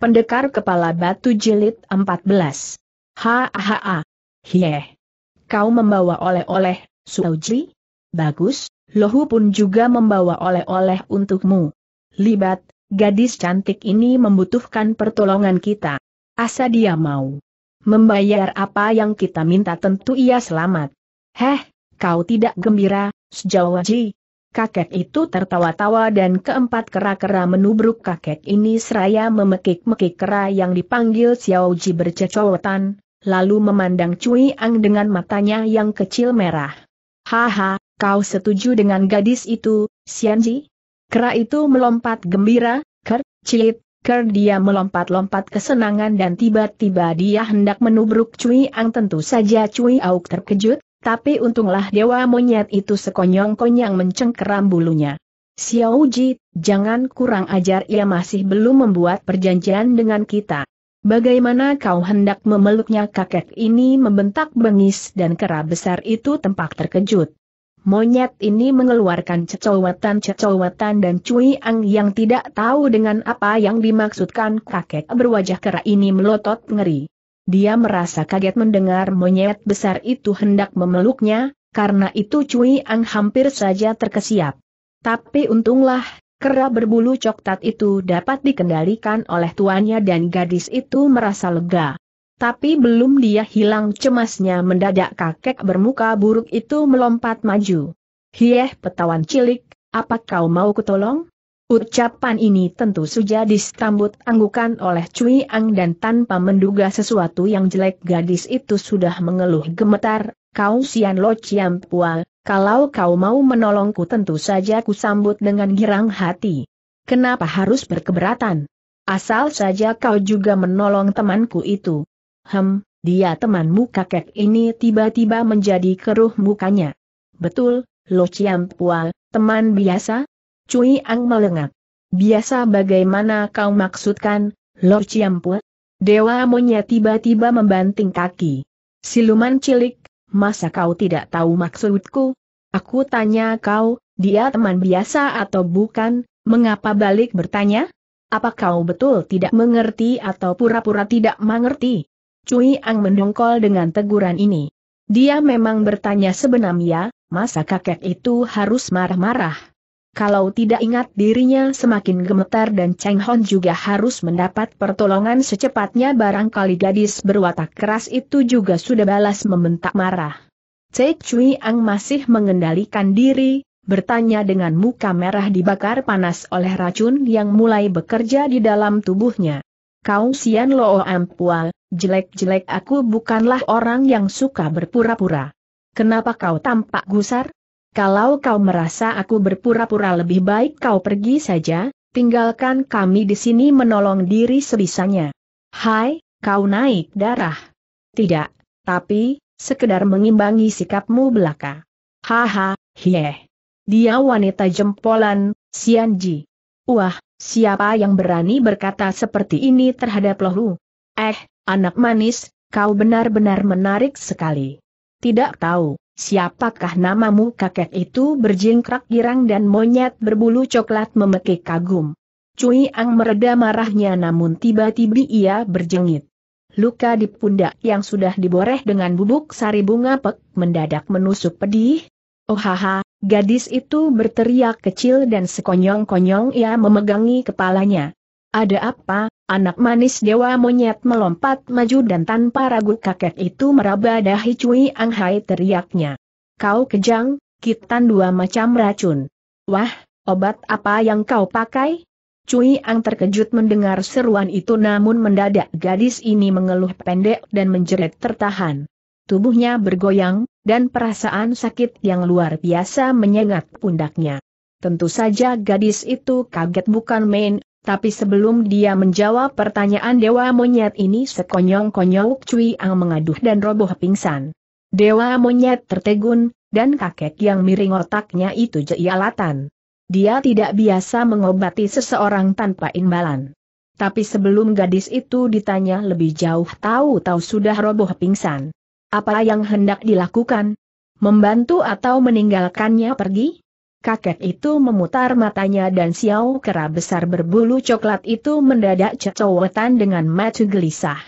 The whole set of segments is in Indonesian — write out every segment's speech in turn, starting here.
Pendekar Kepala Batu Jilid 14. Ha-ha-ha. Hieh. Kau membawa oleh-oleh, Suoji? Bagus, Lohu pun juga membawa oleh-oleh untukmu. Libat, gadis cantik ini membutuhkan pertolongan kita. Asa dia mau membayar apa yang kita minta tentu ia selamat. Heh, kau tidak gembira, Sejauh Kakek itu tertawa-tawa dan keempat kera-kera menubruk kakek ini seraya memekik-mekik kera yang dipanggil Xiao Xiaoji bercecowotan, lalu memandang Cui Ang dengan matanya yang kecil merah. Haha, kau setuju dengan gadis itu, Ji? Kera itu melompat gembira, ker, cilit, ker dia melompat-lompat kesenangan dan tiba-tiba dia hendak menubruk Cui Ang tentu saja Cui Auk terkejut, tapi untunglah dewa monyet itu sekonyong konyong mencengkeram bulunya. Xiao Ji, jangan kurang ajar ia masih belum membuat perjanjian dengan kita. Bagaimana kau hendak memeluknya kakek ini membentak bengis dan kera besar itu tempat terkejut. Monyet ini mengeluarkan cecowatan-cecowatan dan Cui Ang yang tidak tahu dengan apa yang dimaksudkan kakek berwajah kera ini melotot ngeri. Dia merasa kaget mendengar monyet besar itu hendak memeluknya, karena itu Cui Ang hampir saja terkesiap. Tapi untunglah, kera berbulu coklat itu dapat dikendalikan oleh tuannya dan gadis itu merasa lega. Tapi belum dia hilang cemasnya mendadak kakek bermuka buruk itu melompat maju. Hieh petawan cilik, apa kau mau kutolong? Ucapan ini tentu saja disambut anggukan oleh Cui Ang dan tanpa menduga sesuatu yang jelek gadis itu sudah mengeluh gemetar, kau Sian Lo Chiam Pual, kalau kau mau menolongku tentu saja ku sambut dengan girang hati. Kenapa harus berkeberatan? Asal saja kau juga menolong temanku itu. Hem, dia temanmu kakek ini tiba-tiba menjadi keruh mukanya. Betul, Lo Chiam Pual, teman biasa, Cui Ang melengak. Biasa bagaimana kau maksudkan, Lor Ciampu? Dewa Monya tiba-tiba membanting kaki. Siluman cilik, masa kau tidak tahu maksudku? Aku tanya kau, dia teman biasa atau bukan, mengapa balik bertanya? Apa kau betul tidak mengerti atau pura-pura tidak mengerti? Cui Ang mendongkol dengan teguran ini. Dia memang bertanya sebenarnya, masa kakek itu harus marah-marah? Kalau tidak ingat dirinya semakin gemetar dan Cheng Hon juga harus mendapat pertolongan secepatnya barangkali gadis berwatak keras itu juga sudah balas membentak marah. Tse Cui Ang masih mengendalikan diri, bertanya dengan muka merah dibakar panas oleh racun yang mulai bekerja di dalam tubuhnya. Kau sian Lo ampual, jelek-jelek aku bukanlah orang yang suka berpura-pura. Kenapa kau tampak gusar? Kalau kau merasa aku berpura-pura lebih baik kau pergi saja, tinggalkan kami di sini menolong diri sebisanya. Hai, kau naik darah. Tidak, tapi, sekedar mengimbangi sikapmu belaka. Haha, hieh. Dia wanita jempolan, Sianji. Wah, siapa yang berani berkata seperti ini terhadap Lohu? Eh, anak manis, kau benar-benar menarik sekali. Tidak tahu, Siapakah namamu kakek itu berjingkrak girang dan monyet berbulu coklat memekik kagum. Cui Ang mereda marahnya namun tiba-tiba ia berjengit. Luka di pundak yang sudah diboreh dengan bubuk sari bunga pek mendadak menusuk pedih. Oh haha, gadis itu berteriak kecil dan sekonyong-konyong ia memegangi kepalanya. Ada apa, Anak manis dewa monyet melompat maju dan tanpa ragu kakek itu meraba dahi Cui Ang Hai teriaknya. Kau kejang, kitan dua macam racun. Wah, obat apa yang kau pakai? Cui Ang terkejut mendengar seruan itu namun mendadak gadis ini mengeluh pendek dan menjerit tertahan. Tubuhnya bergoyang, dan perasaan sakit yang luar biasa menyengat pundaknya. Tentu saja gadis itu kaget bukan main, tapi sebelum dia menjawab pertanyaan Dewa Monyet ini sekonyong-konyong Cui Ang mengaduh dan roboh pingsan. Dewa Monyet tertegun, dan kakek yang miring otaknya itu jialatan. Dia tidak biasa mengobati seseorang tanpa imbalan. Tapi sebelum gadis itu ditanya lebih jauh tahu-tahu sudah roboh pingsan. Apa yang hendak dilakukan? Membantu atau meninggalkannya pergi? Kakek itu memutar matanya dan Xiao Kera besar berbulu coklat itu mendadak cecowetan dengan mata gelisah.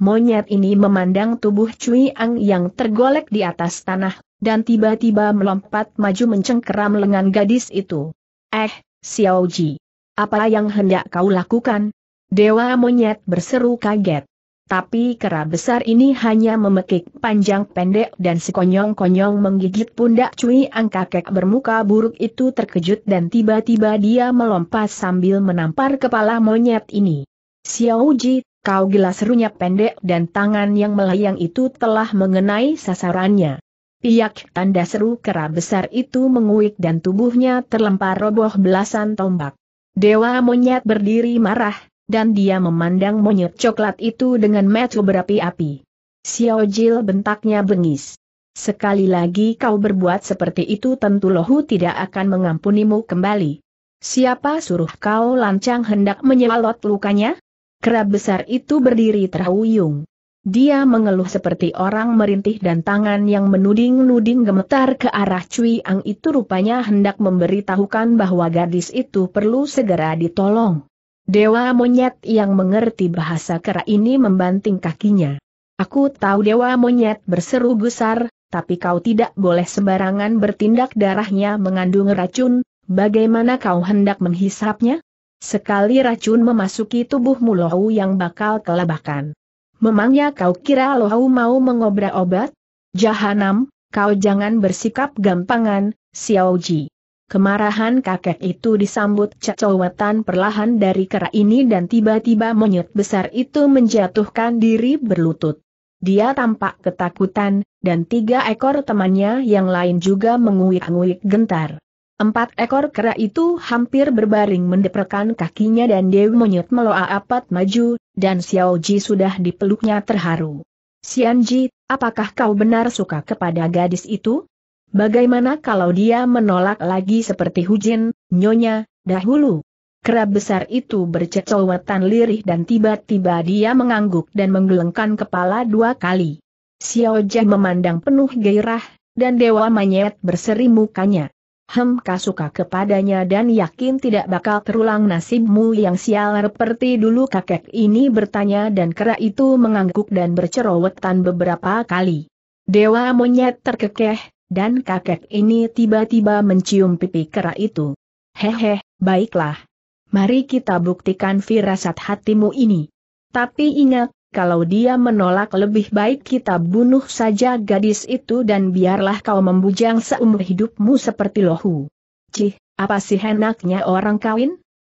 Monyet ini memandang tubuh Cui Ang yang tergolek di atas tanah, dan tiba-tiba melompat maju mencengkeram lengan gadis itu. Eh, Xiao Ji. Apa yang hendak kau lakukan? Dewa monyet berseru kaget. Tapi kera besar ini hanya memekik panjang pendek dan sekonyong-konyong menggigit pundak Cui Ang kakek bermuka buruk itu terkejut dan tiba-tiba dia melompat sambil menampar kepala monyet ini. Xiao Ji, kau gila serunya pendek dan tangan yang melayang itu telah mengenai sasarannya. Piak tanda seru kera besar itu menguik dan tubuhnya terlempar roboh belasan tombak. Dewa monyet berdiri marah, dan dia memandang monyet coklat itu dengan mata berapi-api. Xiao Jil bentaknya bengis. Sekali lagi kau berbuat seperti itu tentu lohu tidak akan mengampunimu kembali. Siapa suruh kau lancang hendak menyalot lukanya? Kerab besar itu berdiri terhuyung. Dia mengeluh seperti orang merintih dan tangan yang menuding-nuding gemetar ke arah Cui Ang itu rupanya hendak memberitahukan bahwa gadis itu perlu segera ditolong. Dewa monyet yang mengerti bahasa kera ini membanting kakinya. Aku tahu dewa monyet berseru gusar, tapi kau tidak boleh sembarangan bertindak darahnya mengandung racun, bagaimana kau hendak menghisapnya? Sekali racun memasuki tubuhmu Lohau yang bakal kelabakan. Memangnya kau kira Lohau mau mengobrak obat? Jahanam, kau jangan bersikap gampangan, Xiaoji. Kemarahan kakek itu disambut cecowetan perlahan dari kera ini dan tiba-tiba monyet besar itu menjatuhkan diri berlutut. Dia tampak ketakutan, dan tiga ekor temannya yang lain juga menguik-nguik gentar. Empat ekor kera itu hampir berbaring mendeprekan kakinya dan Dewi Monyet meloa apat maju, dan Xiao Ji sudah dipeluknya terharu. Xian Ji, apakah kau benar suka kepada gadis itu? Bagaimana kalau dia menolak lagi seperti Hujin, Nyonya, dahulu? Kerap besar itu bercecowetan lirih dan tiba-tiba dia mengangguk dan menggelengkan kepala dua kali. Xiao Jia memandang penuh gairah, dan Dewa Manyet berseri mukanya. Hem kasuka kepadanya dan yakin tidak bakal terulang nasibmu yang sial seperti dulu kakek ini bertanya dan kera itu mengangguk dan bercerowetan beberapa kali. Dewa monyet terkekeh, dan kakek ini tiba-tiba mencium pipi kera itu. Hehe, baiklah. Mari kita buktikan firasat hatimu ini. Tapi ingat, kalau dia menolak lebih baik kita bunuh saja gadis itu dan biarlah kau membujang seumur hidupmu seperti lohu. Cih, apa sih enaknya orang kawin?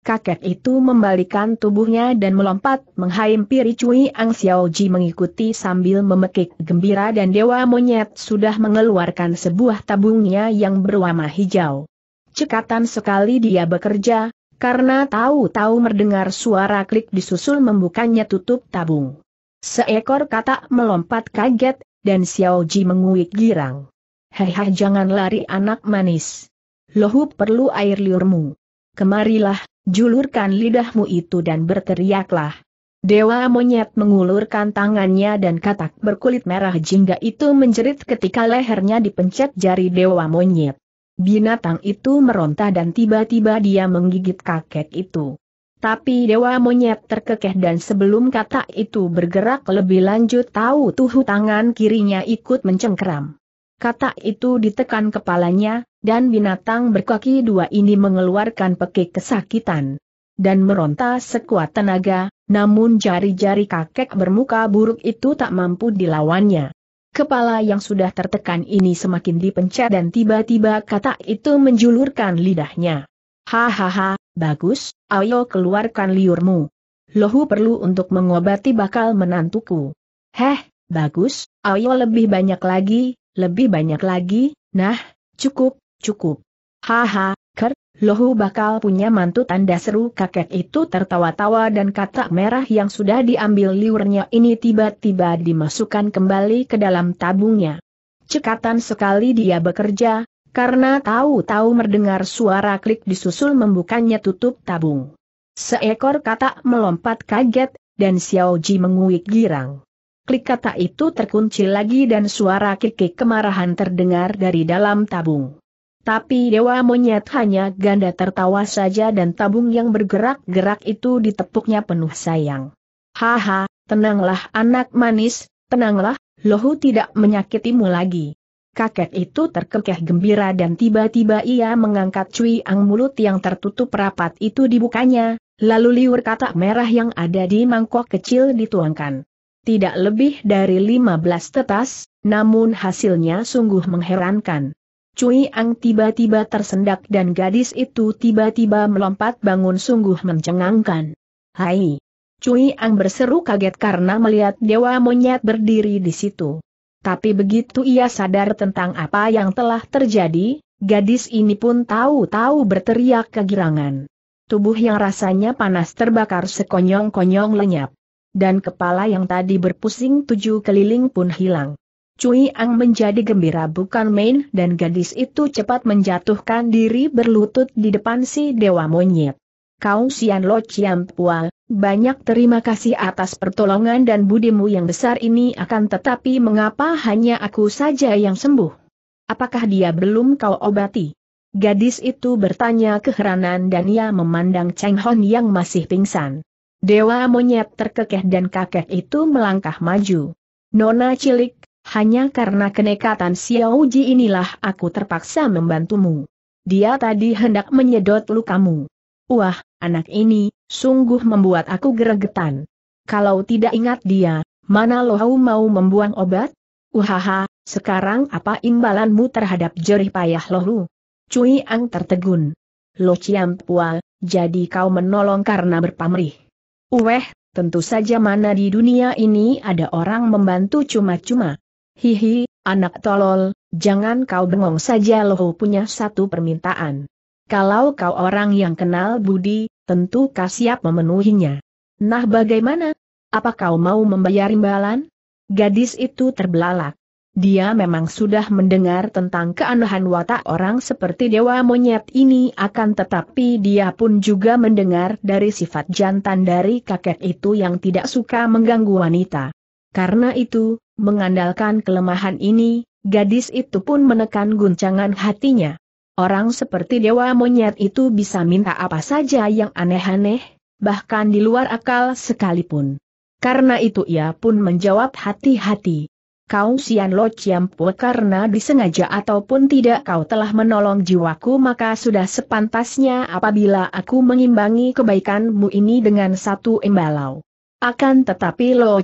kakek itu membalikan tubuhnya dan melompat menghampiri Cui Ang Xiaoji mengikuti sambil memekik gembira dan dewa monyet sudah mengeluarkan sebuah tabungnya yang berwarna hijau. Cekatan sekali dia bekerja, karena tahu-tahu mendengar suara klik disusul membukanya tutup tabung. Seekor katak melompat kaget, dan Xiaoji menguik girang. Hehe jangan lari anak manis. Lohu perlu air liurmu. Kemarilah, julurkan lidahmu itu dan berteriaklah. Dewa monyet mengulurkan tangannya dan katak berkulit merah jingga itu menjerit ketika lehernya dipencet jari dewa monyet. Binatang itu meronta dan tiba-tiba dia menggigit kakek itu. Tapi dewa monyet terkekeh dan sebelum katak itu bergerak lebih lanjut tahu tuhu tangan kirinya ikut mencengkeram. Katak itu ditekan kepalanya, dan binatang berkaki dua ini mengeluarkan pekik kesakitan dan meronta sekuat tenaga, namun jari-jari kakek bermuka buruk itu tak mampu dilawannya. Kepala yang sudah tertekan ini semakin dipencet dan tiba-tiba kata itu menjulurkan lidahnya. Hahaha, bagus, ayo keluarkan liurmu. Lohu perlu untuk mengobati bakal menantuku. Heh, bagus, ayo lebih banyak lagi, lebih banyak lagi, nah, cukup, Cukup. Haha, ker, lohu bakal punya mantu tanda seru kakek itu tertawa-tawa dan kata merah yang sudah diambil liurnya ini tiba-tiba dimasukkan kembali ke dalam tabungnya. Cekatan sekali dia bekerja, karena tahu-tahu mendengar suara klik disusul membukanya tutup tabung. Seekor kata melompat kaget, dan Xiao Ji menguik girang. Klik kata itu terkunci lagi dan suara kikik kemarahan terdengar dari dalam tabung. Tapi Dewa Monyet hanya ganda tertawa saja dan tabung yang bergerak-gerak itu ditepuknya penuh sayang. Haha, tenanglah anak manis, tenanglah, lohu tidak menyakitimu lagi. Kakek itu terkekeh gembira dan tiba-tiba ia mengangkat cuy ang mulut yang tertutup rapat itu dibukanya, lalu liur katak merah yang ada di mangkok kecil dituangkan. Tidak lebih dari 15 tetas, namun hasilnya sungguh mengherankan. Cui Ang tiba-tiba tersendak dan gadis itu tiba-tiba melompat bangun sungguh mencengangkan. Hai! Cui Ang berseru kaget karena melihat dewa monyet berdiri di situ. Tapi begitu ia sadar tentang apa yang telah terjadi, gadis ini pun tahu-tahu berteriak kegirangan. Tubuh yang rasanya panas terbakar sekonyong-konyong lenyap. Dan kepala yang tadi berpusing tujuh keliling pun hilang. Cui Ang menjadi gembira bukan main dan gadis itu cepat menjatuhkan diri berlutut di depan si dewa monyet. Kau Sian Lo Chiam Pua, banyak terima kasih atas pertolongan dan budimu yang besar ini akan tetapi mengapa hanya aku saja yang sembuh? Apakah dia belum kau obati? Gadis itu bertanya keheranan dan ia memandang Cheng Hon yang masih pingsan. Dewa monyet terkekeh dan kakek itu melangkah maju. Nona cilik, hanya karena kenekatan Xiao Ji inilah aku terpaksa membantumu. Dia tadi hendak menyedot lukamu. Wah, anak ini, sungguh membuat aku geregetan. Kalau tidak ingat dia, mana lohau mau membuang obat? Uhaha, sekarang apa imbalanmu terhadap jerih payah lohu? Cui Ang tertegun. Lo Chiam Pual, jadi kau menolong karena berpamrih. Uweh, tentu saja mana di dunia ini ada orang membantu cuma-cuma. Hihi, anak tolol, jangan kau bengong saja loh punya satu permintaan. Kalau kau orang yang kenal budi, tentu kau siap memenuhinya. Nah bagaimana? Apa kau mau membayar imbalan? Gadis itu terbelalak. Dia memang sudah mendengar tentang keanehan watak orang seperti dewa monyet ini akan tetapi dia pun juga mendengar dari sifat jantan dari kakek itu yang tidak suka mengganggu wanita. Karena itu, mengandalkan kelemahan ini, gadis itu pun menekan guncangan hatinya. Orang seperti dewa monyet itu bisa minta apa saja yang aneh-aneh, bahkan di luar akal sekalipun. Karena itu ia pun menjawab hati-hati. Kau Sian Lo Chiampu karena disengaja ataupun tidak kau telah menolong jiwaku maka sudah sepantasnya apabila aku mengimbangi kebaikanmu ini dengan satu embalau. Akan tetapi Lo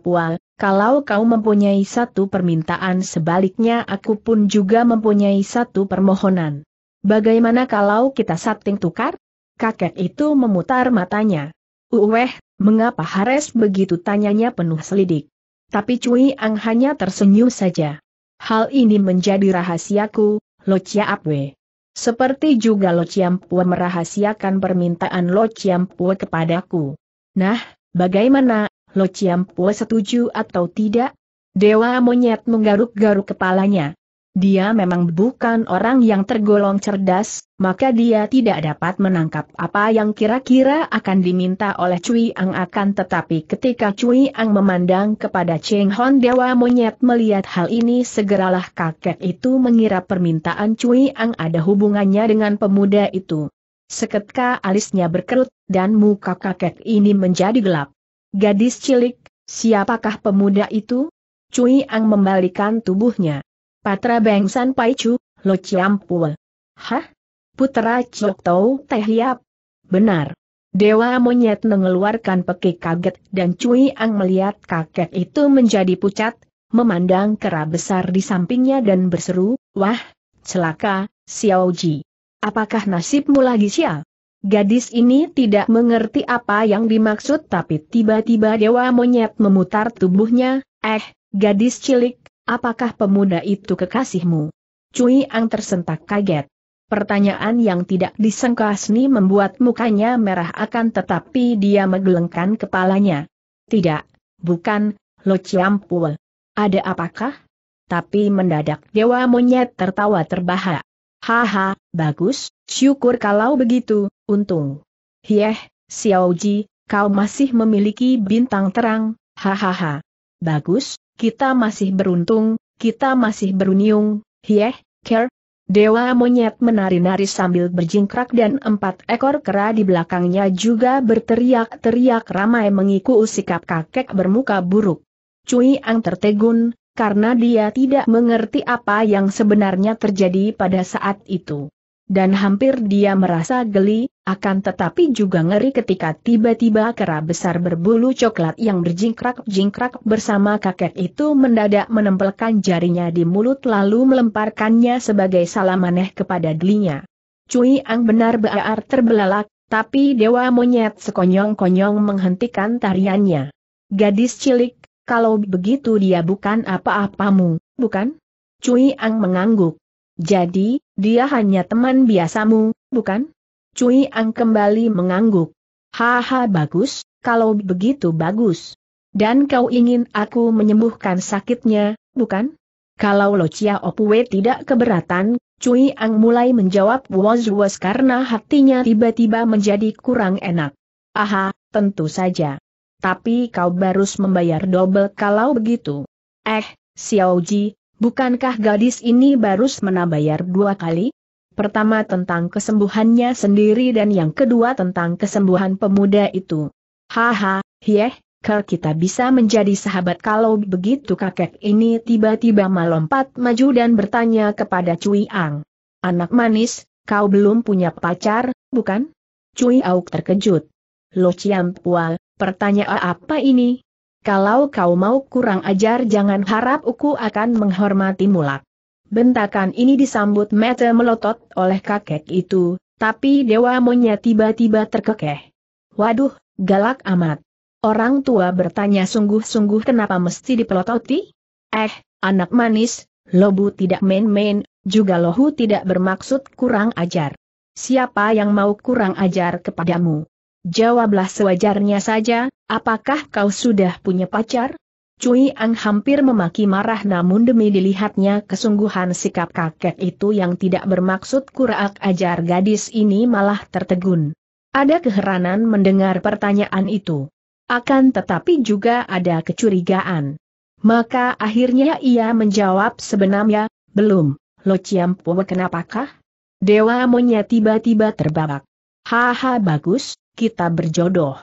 Pual, kalau kau mempunyai satu permintaan sebaliknya aku pun juga mempunyai satu permohonan. Bagaimana kalau kita sating tukar? Kakek itu memutar matanya. Uweh, mengapa Hares begitu tanyanya penuh selidik? Tapi Cui Ang hanya tersenyum saja. Hal ini menjadi rahasiaku, Lo Chiampua. Seperti juga Lo Chiampua merahasiakan permintaan Lo Chiampua kepadaku. Nah, Bagaimana, Lo Chiampue setuju atau tidak? Dewa monyet menggaruk-garuk kepalanya. Dia memang bukan orang yang tergolong cerdas, maka dia tidak dapat menangkap apa yang kira-kira akan diminta oleh Cui Ang akan tetapi ketika Cui Ang memandang kepada Cheng Hon Dewa Monyet melihat hal ini segeralah kakek itu mengira permintaan Cui Ang ada hubungannya dengan pemuda itu seketika alisnya berkerut, dan muka kakek ini menjadi gelap. Gadis cilik, siapakah pemuda itu? Cui Ang membalikan tubuhnya. Patra Bengsan Pai Chu, Lo Ciampul. Hah? Putra Chok Tau Teh Hiap? Benar. Dewa monyet mengeluarkan pekik kaget dan Cui Ang melihat kakek itu menjadi pucat, memandang kera besar di sampingnya dan berseru, Wah, celaka, Xiao Ji. Apakah nasibmu lagi sial? Gadis ini tidak mengerti apa yang dimaksud tapi tiba-tiba dewa monyet memutar tubuhnya, eh, gadis cilik, apakah pemuda itu kekasihmu? Cui Ang tersentak kaget. Pertanyaan yang tidak disangka Sni membuat mukanya merah akan tetapi dia menggelengkan kepalanya. Tidak, bukan, Lo Ciampul. Ada apakah? Tapi mendadak dewa monyet tertawa terbahak. Haha, bagus, syukur kalau begitu, untung. Hieh, Xiaoji, kau masih memiliki bintang terang, hahaha. Bagus, kita masih beruntung, kita masih beruniung, hieh, ker. Dewa monyet menari-nari sambil berjingkrak dan empat ekor kera di belakangnya juga berteriak-teriak ramai mengikuti sikap kakek bermuka buruk. Cui Ang tertegun, karena dia tidak mengerti apa yang sebenarnya terjadi pada saat itu. Dan hampir dia merasa geli, akan tetapi juga ngeri ketika tiba-tiba kera besar berbulu coklat yang berjingkrak-jingkrak bersama kakek itu mendadak menempelkan jarinya di mulut lalu melemparkannya sebagai salamaneh kepada dlinya. Cui Ang benar benar terbelalak, tapi dewa monyet sekonyong-konyong menghentikan tariannya. Gadis cilik kalau begitu dia bukan apa-apamu, bukan? Cui Ang mengangguk. Jadi, dia hanya teman biasamu, bukan? Cui Ang kembali mengangguk. Haha bagus, kalau begitu bagus. Dan kau ingin aku menyembuhkan sakitnya, bukan? Kalau Lo Chia Opue tidak keberatan, Cui Ang mulai menjawab was-was karena hatinya tiba-tiba menjadi kurang enak. Aha, tentu saja tapi kau barus membayar double kalau begitu. Eh, Xiaoji, bukankah gadis ini barus menabayar dua kali? Pertama tentang kesembuhannya sendiri dan yang kedua tentang kesembuhan pemuda itu. Haha, yeh, kau kita bisa menjadi sahabat kalau begitu kakek ini tiba-tiba melompat maju dan bertanya kepada Cui Ang. Anak manis, kau belum punya pacar, bukan? Cui Auk terkejut. Lo Ciampual, Pertanyaan ah, apa ini? Kalau kau mau kurang ajar jangan harap aku akan menghormati mulak. Bentakan ini disambut mata melotot oleh kakek itu, tapi dewa monya tiba-tiba terkekeh. Waduh, galak amat. Orang tua bertanya sungguh-sungguh kenapa mesti dipelototi? Eh, anak manis, lobu tidak main-main, juga lohu tidak bermaksud kurang ajar. Siapa yang mau kurang ajar kepadamu? Jawablah sewajarnya saja, apakah kau sudah punya pacar? Cui Ang hampir memaki marah namun demi dilihatnya kesungguhan sikap kakek itu yang tidak bermaksud kurak ajar gadis ini malah tertegun. Ada keheranan mendengar pertanyaan itu. Akan tetapi juga ada kecurigaan. Maka akhirnya ia menjawab sebenarnya, belum, Lo ciampu kenapakah? Dewa Monya tiba-tiba terbabak. Haha bagus, kita berjodoh.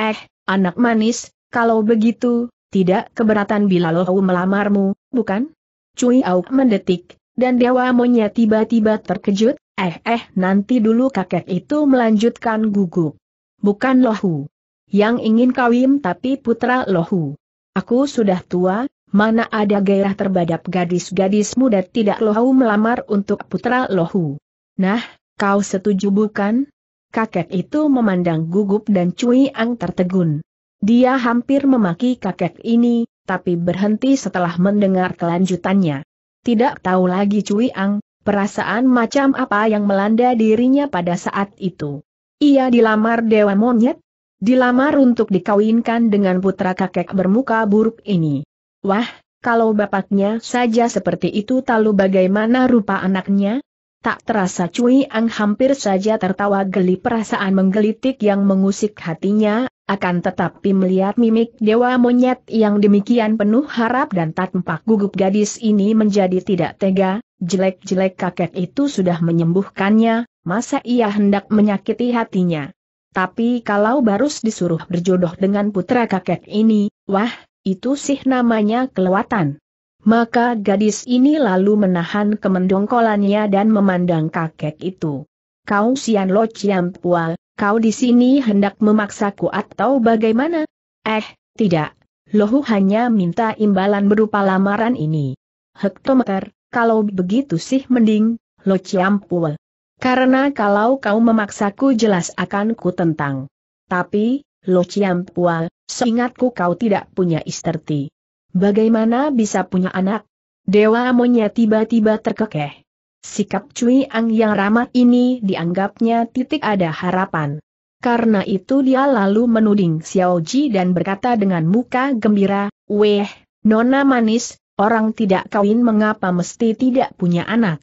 Eh, anak manis, kalau begitu, tidak keberatan bila Lohau melamarmu, bukan? Cui Auk mendetik, dan Dewa Monya tiba-tiba terkejut, eh eh nanti dulu kakek itu melanjutkan gugup. Bukan Lohu. Yang ingin kawin tapi putra Lohu. Aku sudah tua, mana ada gairah terbadap gadis-gadis muda tidak Lohu melamar untuk putra Lohu. Nah, kau setuju bukan? kakek itu memandang gugup dan Cui Ang tertegun. Dia hampir memaki kakek ini, tapi berhenti setelah mendengar kelanjutannya. Tidak tahu lagi Cui Ang, perasaan macam apa yang melanda dirinya pada saat itu. Ia dilamar Dewa Monyet? Dilamar untuk dikawinkan dengan putra kakek bermuka buruk ini. Wah, kalau bapaknya saja seperti itu lalu bagaimana rupa anaknya? Tak terasa Cui Ang hampir saja tertawa geli perasaan menggelitik yang mengusik hatinya, akan tetapi melihat mimik dewa monyet yang demikian penuh harap dan tampak gugup gadis ini menjadi tidak tega, jelek-jelek kakek itu sudah menyembuhkannya, masa ia hendak menyakiti hatinya. Tapi kalau baru disuruh berjodoh dengan putra kakek ini, wah, itu sih namanya kelewatan. Maka gadis ini lalu menahan kemendongkolannya dan memandang kakek itu. Kau Sian Lo Chiam Pual, kau di sini hendak memaksaku atau bagaimana? Eh, tidak. Lohu hanya minta imbalan berupa lamaran ini. Hektometer, kalau begitu sih mending, Lo Chiam Pual. Karena kalau kau memaksaku jelas akan ku tentang. Tapi, Lo Chiam Pual, seingatku kau tidak punya isterti. Bagaimana bisa punya anak? Dewa Amonya tiba-tiba terkekeh. Sikap Cui Ang yang ramah ini dianggapnya titik ada harapan. Karena itu dia lalu menuding Xiao Ji dan berkata dengan muka gembira, Weh, nona manis, orang tidak kawin mengapa mesti tidak punya anak?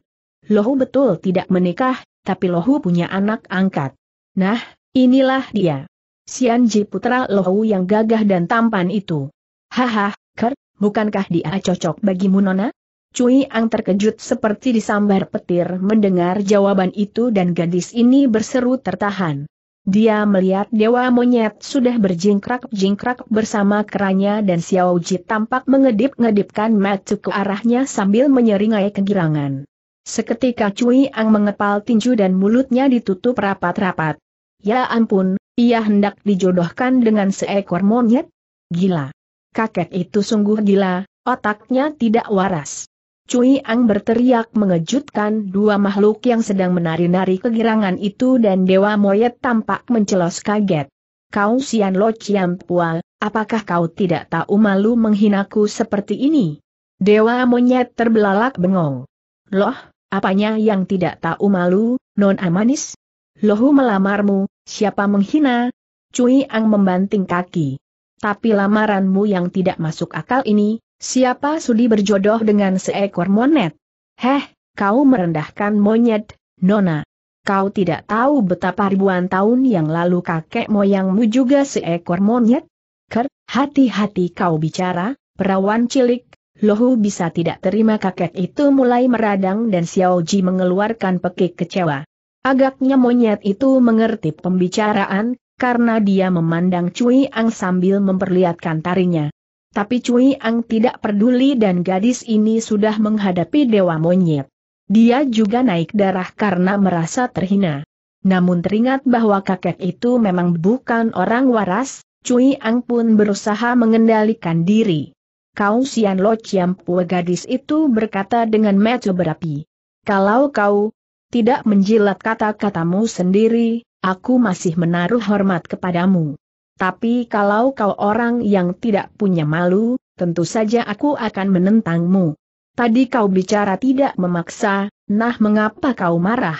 Lohu betul tidak menikah, tapi Lohu punya anak angkat. Nah, inilah dia. Xian Ji putra Lohu yang gagah dan tampan itu. Haha, bukankah dia cocok bagimu Nona? Cui Ang terkejut seperti disambar petir mendengar jawaban itu dan gadis ini berseru tertahan. Dia melihat dewa monyet sudah berjingkrak-jingkrak bersama keranya dan Xiao Ji tampak mengedip-ngedipkan mata ke arahnya sambil menyeringai kegirangan. Seketika Cui Ang mengepal tinju dan mulutnya ditutup rapat-rapat. Ya ampun, ia hendak dijodohkan dengan seekor monyet? Gila! kakek itu sungguh gila, otaknya tidak waras. Cui Ang berteriak mengejutkan dua makhluk yang sedang menari-nari kegirangan itu dan Dewa Moyet tampak mencelos kaget. Kau Sian Lo Chiam Pua, apakah kau tidak tahu malu menghinaku seperti ini? Dewa Monyet terbelalak bengong. Loh, apanya yang tidak tahu malu, non amanis? Lohu melamarmu, siapa menghina? Cui Ang membanting kaki. Tapi lamaranmu yang tidak masuk akal ini, siapa sudi berjodoh dengan seekor monet? Heh, kau merendahkan monyet, Nona. Kau tidak tahu betapa ribuan tahun yang lalu kakek moyangmu juga seekor monyet? Ker, hati-hati kau bicara, perawan cilik, Lohu bisa tidak terima kakek itu mulai meradang dan Xiao Ji mengeluarkan pekik kecewa. Agaknya monyet itu mengerti pembicaraan, karena dia memandang Cui Ang sambil memperlihatkan tarinya. Tapi Cui Ang tidak peduli dan gadis ini sudah menghadapi dewa monyet. Dia juga naik darah karena merasa terhina. Namun teringat bahwa kakek itu memang bukan orang waras, Cui Ang pun berusaha mengendalikan diri. Kau Sian Lo Chiam Pue gadis itu berkata dengan mata berapi. Kalau kau tidak menjilat kata-katamu sendiri, aku masih menaruh hormat kepadamu. Tapi kalau kau orang yang tidak punya malu, tentu saja aku akan menentangmu. Tadi kau bicara tidak memaksa, nah mengapa kau marah?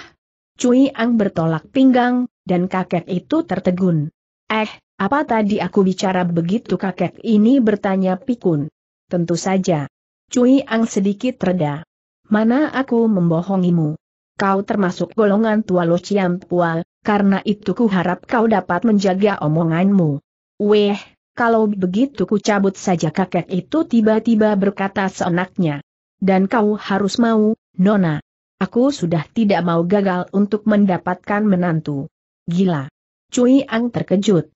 Cui Ang bertolak pinggang, dan kakek itu tertegun. Eh, apa tadi aku bicara begitu kakek ini bertanya pikun. Tentu saja. Cui Ang sedikit reda. Mana aku membohongimu? Kau termasuk golongan tua Lo ciampual karena itu ku harap kau dapat menjaga omonganmu. Weh, kalau begitu ku cabut saja kakek itu tiba-tiba berkata seenaknya. Dan kau harus mau, Nona. Aku sudah tidak mau gagal untuk mendapatkan menantu. Gila. Cui Ang terkejut.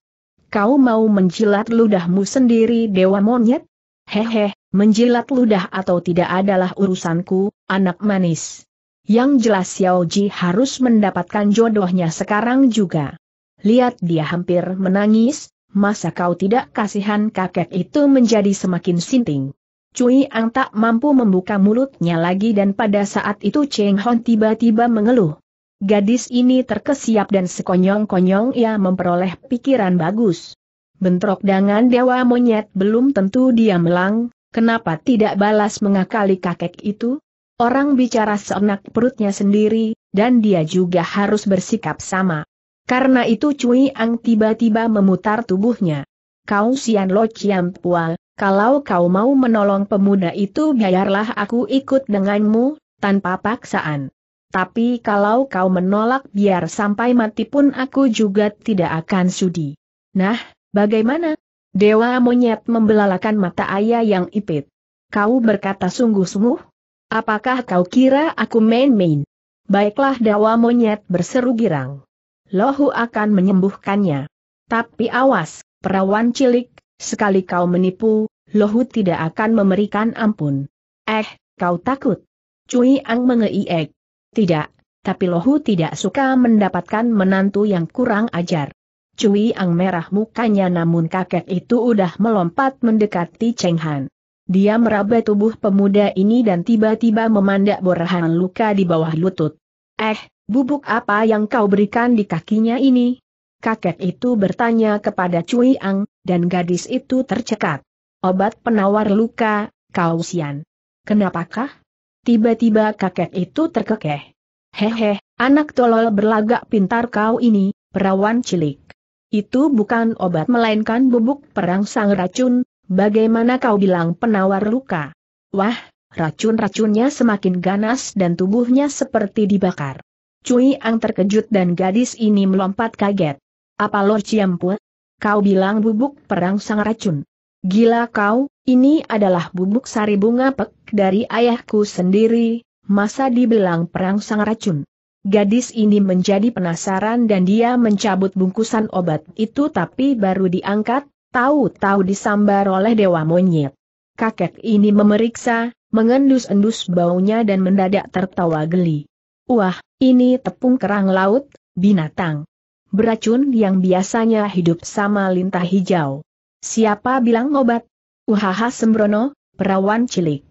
Kau mau menjilat ludahmu sendiri dewa monyet? Hehe, menjilat ludah atau tidak adalah urusanku, anak manis. Yang jelas Xiao Ji harus mendapatkan jodohnya sekarang juga. Lihat dia hampir menangis, masa kau tidak kasihan kakek itu menjadi semakin sinting. Cui Ang tak mampu membuka mulutnya lagi dan pada saat itu Cheng Hon tiba-tiba mengeluh. Gadis ini terkesiap dan sekonyong-konyong ia memperoleh pikiran bagus. Bentrok dengan dewa monyet belum tentu dia melang, kenapa tidak balas mengakali kakek itu? Orang bicara seenak perutnya sendiri, dan dia juga harus bersikap sama. Karena itu Cui Ang tiba-tiba memutar tubuhnya. Kau Sian Lo Chiam Pual, kalau kau mau menolong pemuda itu biarlah aku ikut denganmu, tanpa paksaan. Tapi kalau kau menolak biar sampai mati pun aku juga tidak akan sudi. Nah, bagaimana? Dewa monyet membelalakan mata ayah yang ipit. Kau berkata sungguh-sungguh? Apakah kau kira aku main-main? Baiklah dawa monyet berseru girang. Lohu akan menyembuhkannya. Tapi awas, perawan cilik, sekali kau menipu, Lohu tidak akan memberikan ampun. Eh, kau takut? Cui Ang mengeiek. Tidak, tapi Lohu tidak suka mendapatkan menantu yang kurang ajar. Cui Ang merah mukanya namun kakek itu udah melompat mendekati Cheng Han. Dia meraba tubuh pemuda ini dan tiba-tiba memandak borahan luka di bawah lutut. Eh, bubuk apa yang kau berikan di kakinya ini? Kakek itu bertanya kepada Cui Ang, dan gadis itu tercekat. Obat penawar luka, kau sian. Kenapakah? Tiba-tiba kakek itu terkekeh. Hehe, anak tolol berlagak pintar kau ini, perawan cilik. Itu bukan obat melainkan bubuk perang sang racun, Bagaimana kau bilang penawar luka? Wah, racun-racunnya semakin ganas dan tubuhnya seperti dibakar. Cui Ang terkejut dan gadis ini melompat kaget. Apa Lord Ciampu? Kau bilang bubuk perang sang racun. Gila kau, ini adalah bubuk sari bunga pek dari ayahku sendiri, masa dibilang perang sang racun. Gadis ini menjadi penasaran dan dia mencabut bungkusan obat itu tapi baru diangkat, tahu-tahu disambar oleh dewa monyet. Kakek ini memeriksa, mengendus-endus baunya dan mendadak tertawa geli. Wah, ini tepung kerang laut, binatang. Beracun yang biasanya hidup sama lintah hijau. Siapa bilang obat? Uhaha sembrono, perawan cilik.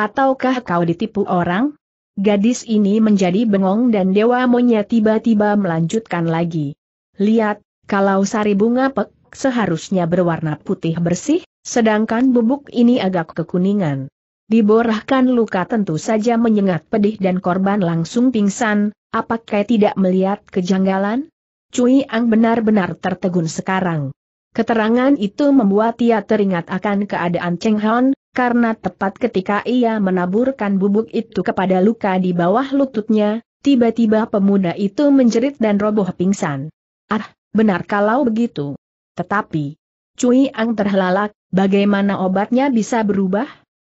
Ataukah kau ditipu orang? Gadis ini menjadi bengong dan dewa monyet tiba-tiba melanjutkan lagi. Lihat, kalau sari bunga pek, seharusnya berwarna putih bersih, sedangkan bubuk ini agak kekuningan. Diborahkan luka tentu saja menyengat pedih dan korban langsung pingsan, apakah tidak melihat kejanggalan? Cui Ang benar-benar tertegun sekarang. Keterangan itu membuat ia teringat akan keadaan Cheng Hon, karena tepat ketika ia menaburkan bubuk itu kepada luka di bawah lututnya, tiba-tiba pemuda itu menjerit dan roboh pingsan. Ah, benar kalau begitu. Tetapi, Cui Ang terhelalak, bagaimana obatnya bisa berubah?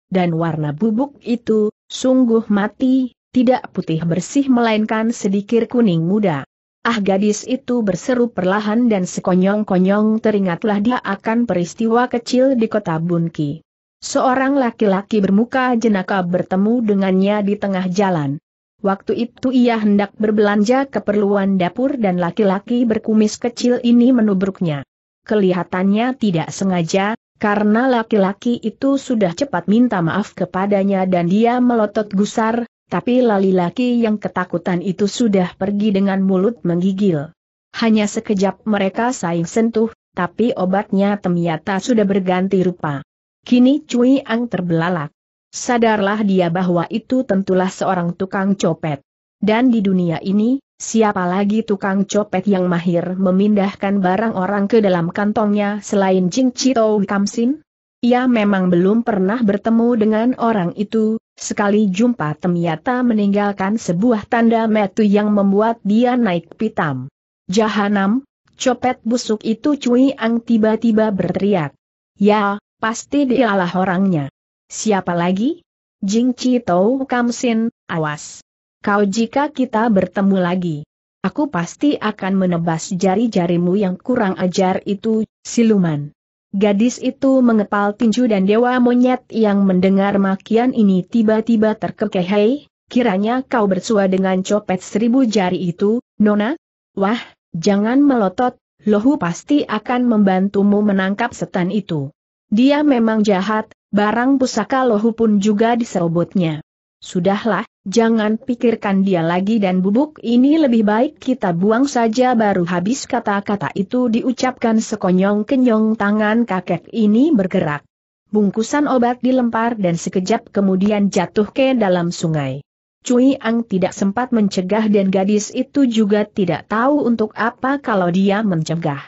Dan warna bubuk itu, sungguh mati, tidak putih bersih melainkan sedikit kuning muda. Ah gadis itu berseru perlahan dan sekonyong-konyong teringatlah dia akan peristiwa kecil di kota Bunki. Seorang laki-laki bermuka jenaka bertemu dengannya di tengah jalan. Waktu itu ia hendak berbelanja keperluan dapur dan laki-laki berkumis kecil ini menubruknya kelihatannya tidak sengaja, karena laki-laki itu sudah cepat minta maaf kepadanya dan dia melotot gusar, tapi laki-laki yang ketakutan itu sudah pergi dengan mulut menggigil. Hanya sekejap mereka saling sentuh, tapi obatnya ternyata sudah berganti rupa. Kini Cui Ang terbelalak. Sadarlah dia bahwa itu tentulah seorang tukang copet. Dan di dunia ini, Siapa lagi tukang copet yang mahir memindahkan barang orang ke dalam kantongnya selain Jing Chito Kamsin? Ia memang belum pernah bertemu dengan orang itu, sekali jumpa temiata meninggalkan sebuah tanda metu yang membuat dia naik pitam. Jahanam, copet busuk itu Cui Ang tiba-tiba berteriak. Ya, pasti dialah orangnya. Siapa lagi? Jing Chito Kamsin, awas. Kau jika kita bertemu lagi. Aku pasti akan menebas jari-jarimu yang kurang ajar itu, siluman. Gadis itu mengepal tinju dan dewa monyet yang mendengar makian ini tiba-tiba terkekehei, kiranya kau bersua dengan copet seribu jari itu, Nona? Wah, jangan melotot, Lohu pasti akan membantumu menangkap setan itu. Dia memang jahat, barang pusaka Lohu pun juga diserobotnya. Sudahlah, jangan pikirkan dia lagi dan bubuk ini lebih baik kita buang saja baru habis kata-kata itu diucapkan sekonyong-kenyong tangan kakek ini bergerak. Bungkusan obat dilempar dan sekejap kemudian jatuh ke dalam sungai. Cui Ang tidak sempat mencegah dan gadis itu juga tidak tahu untuk apa kalau dia mencegah.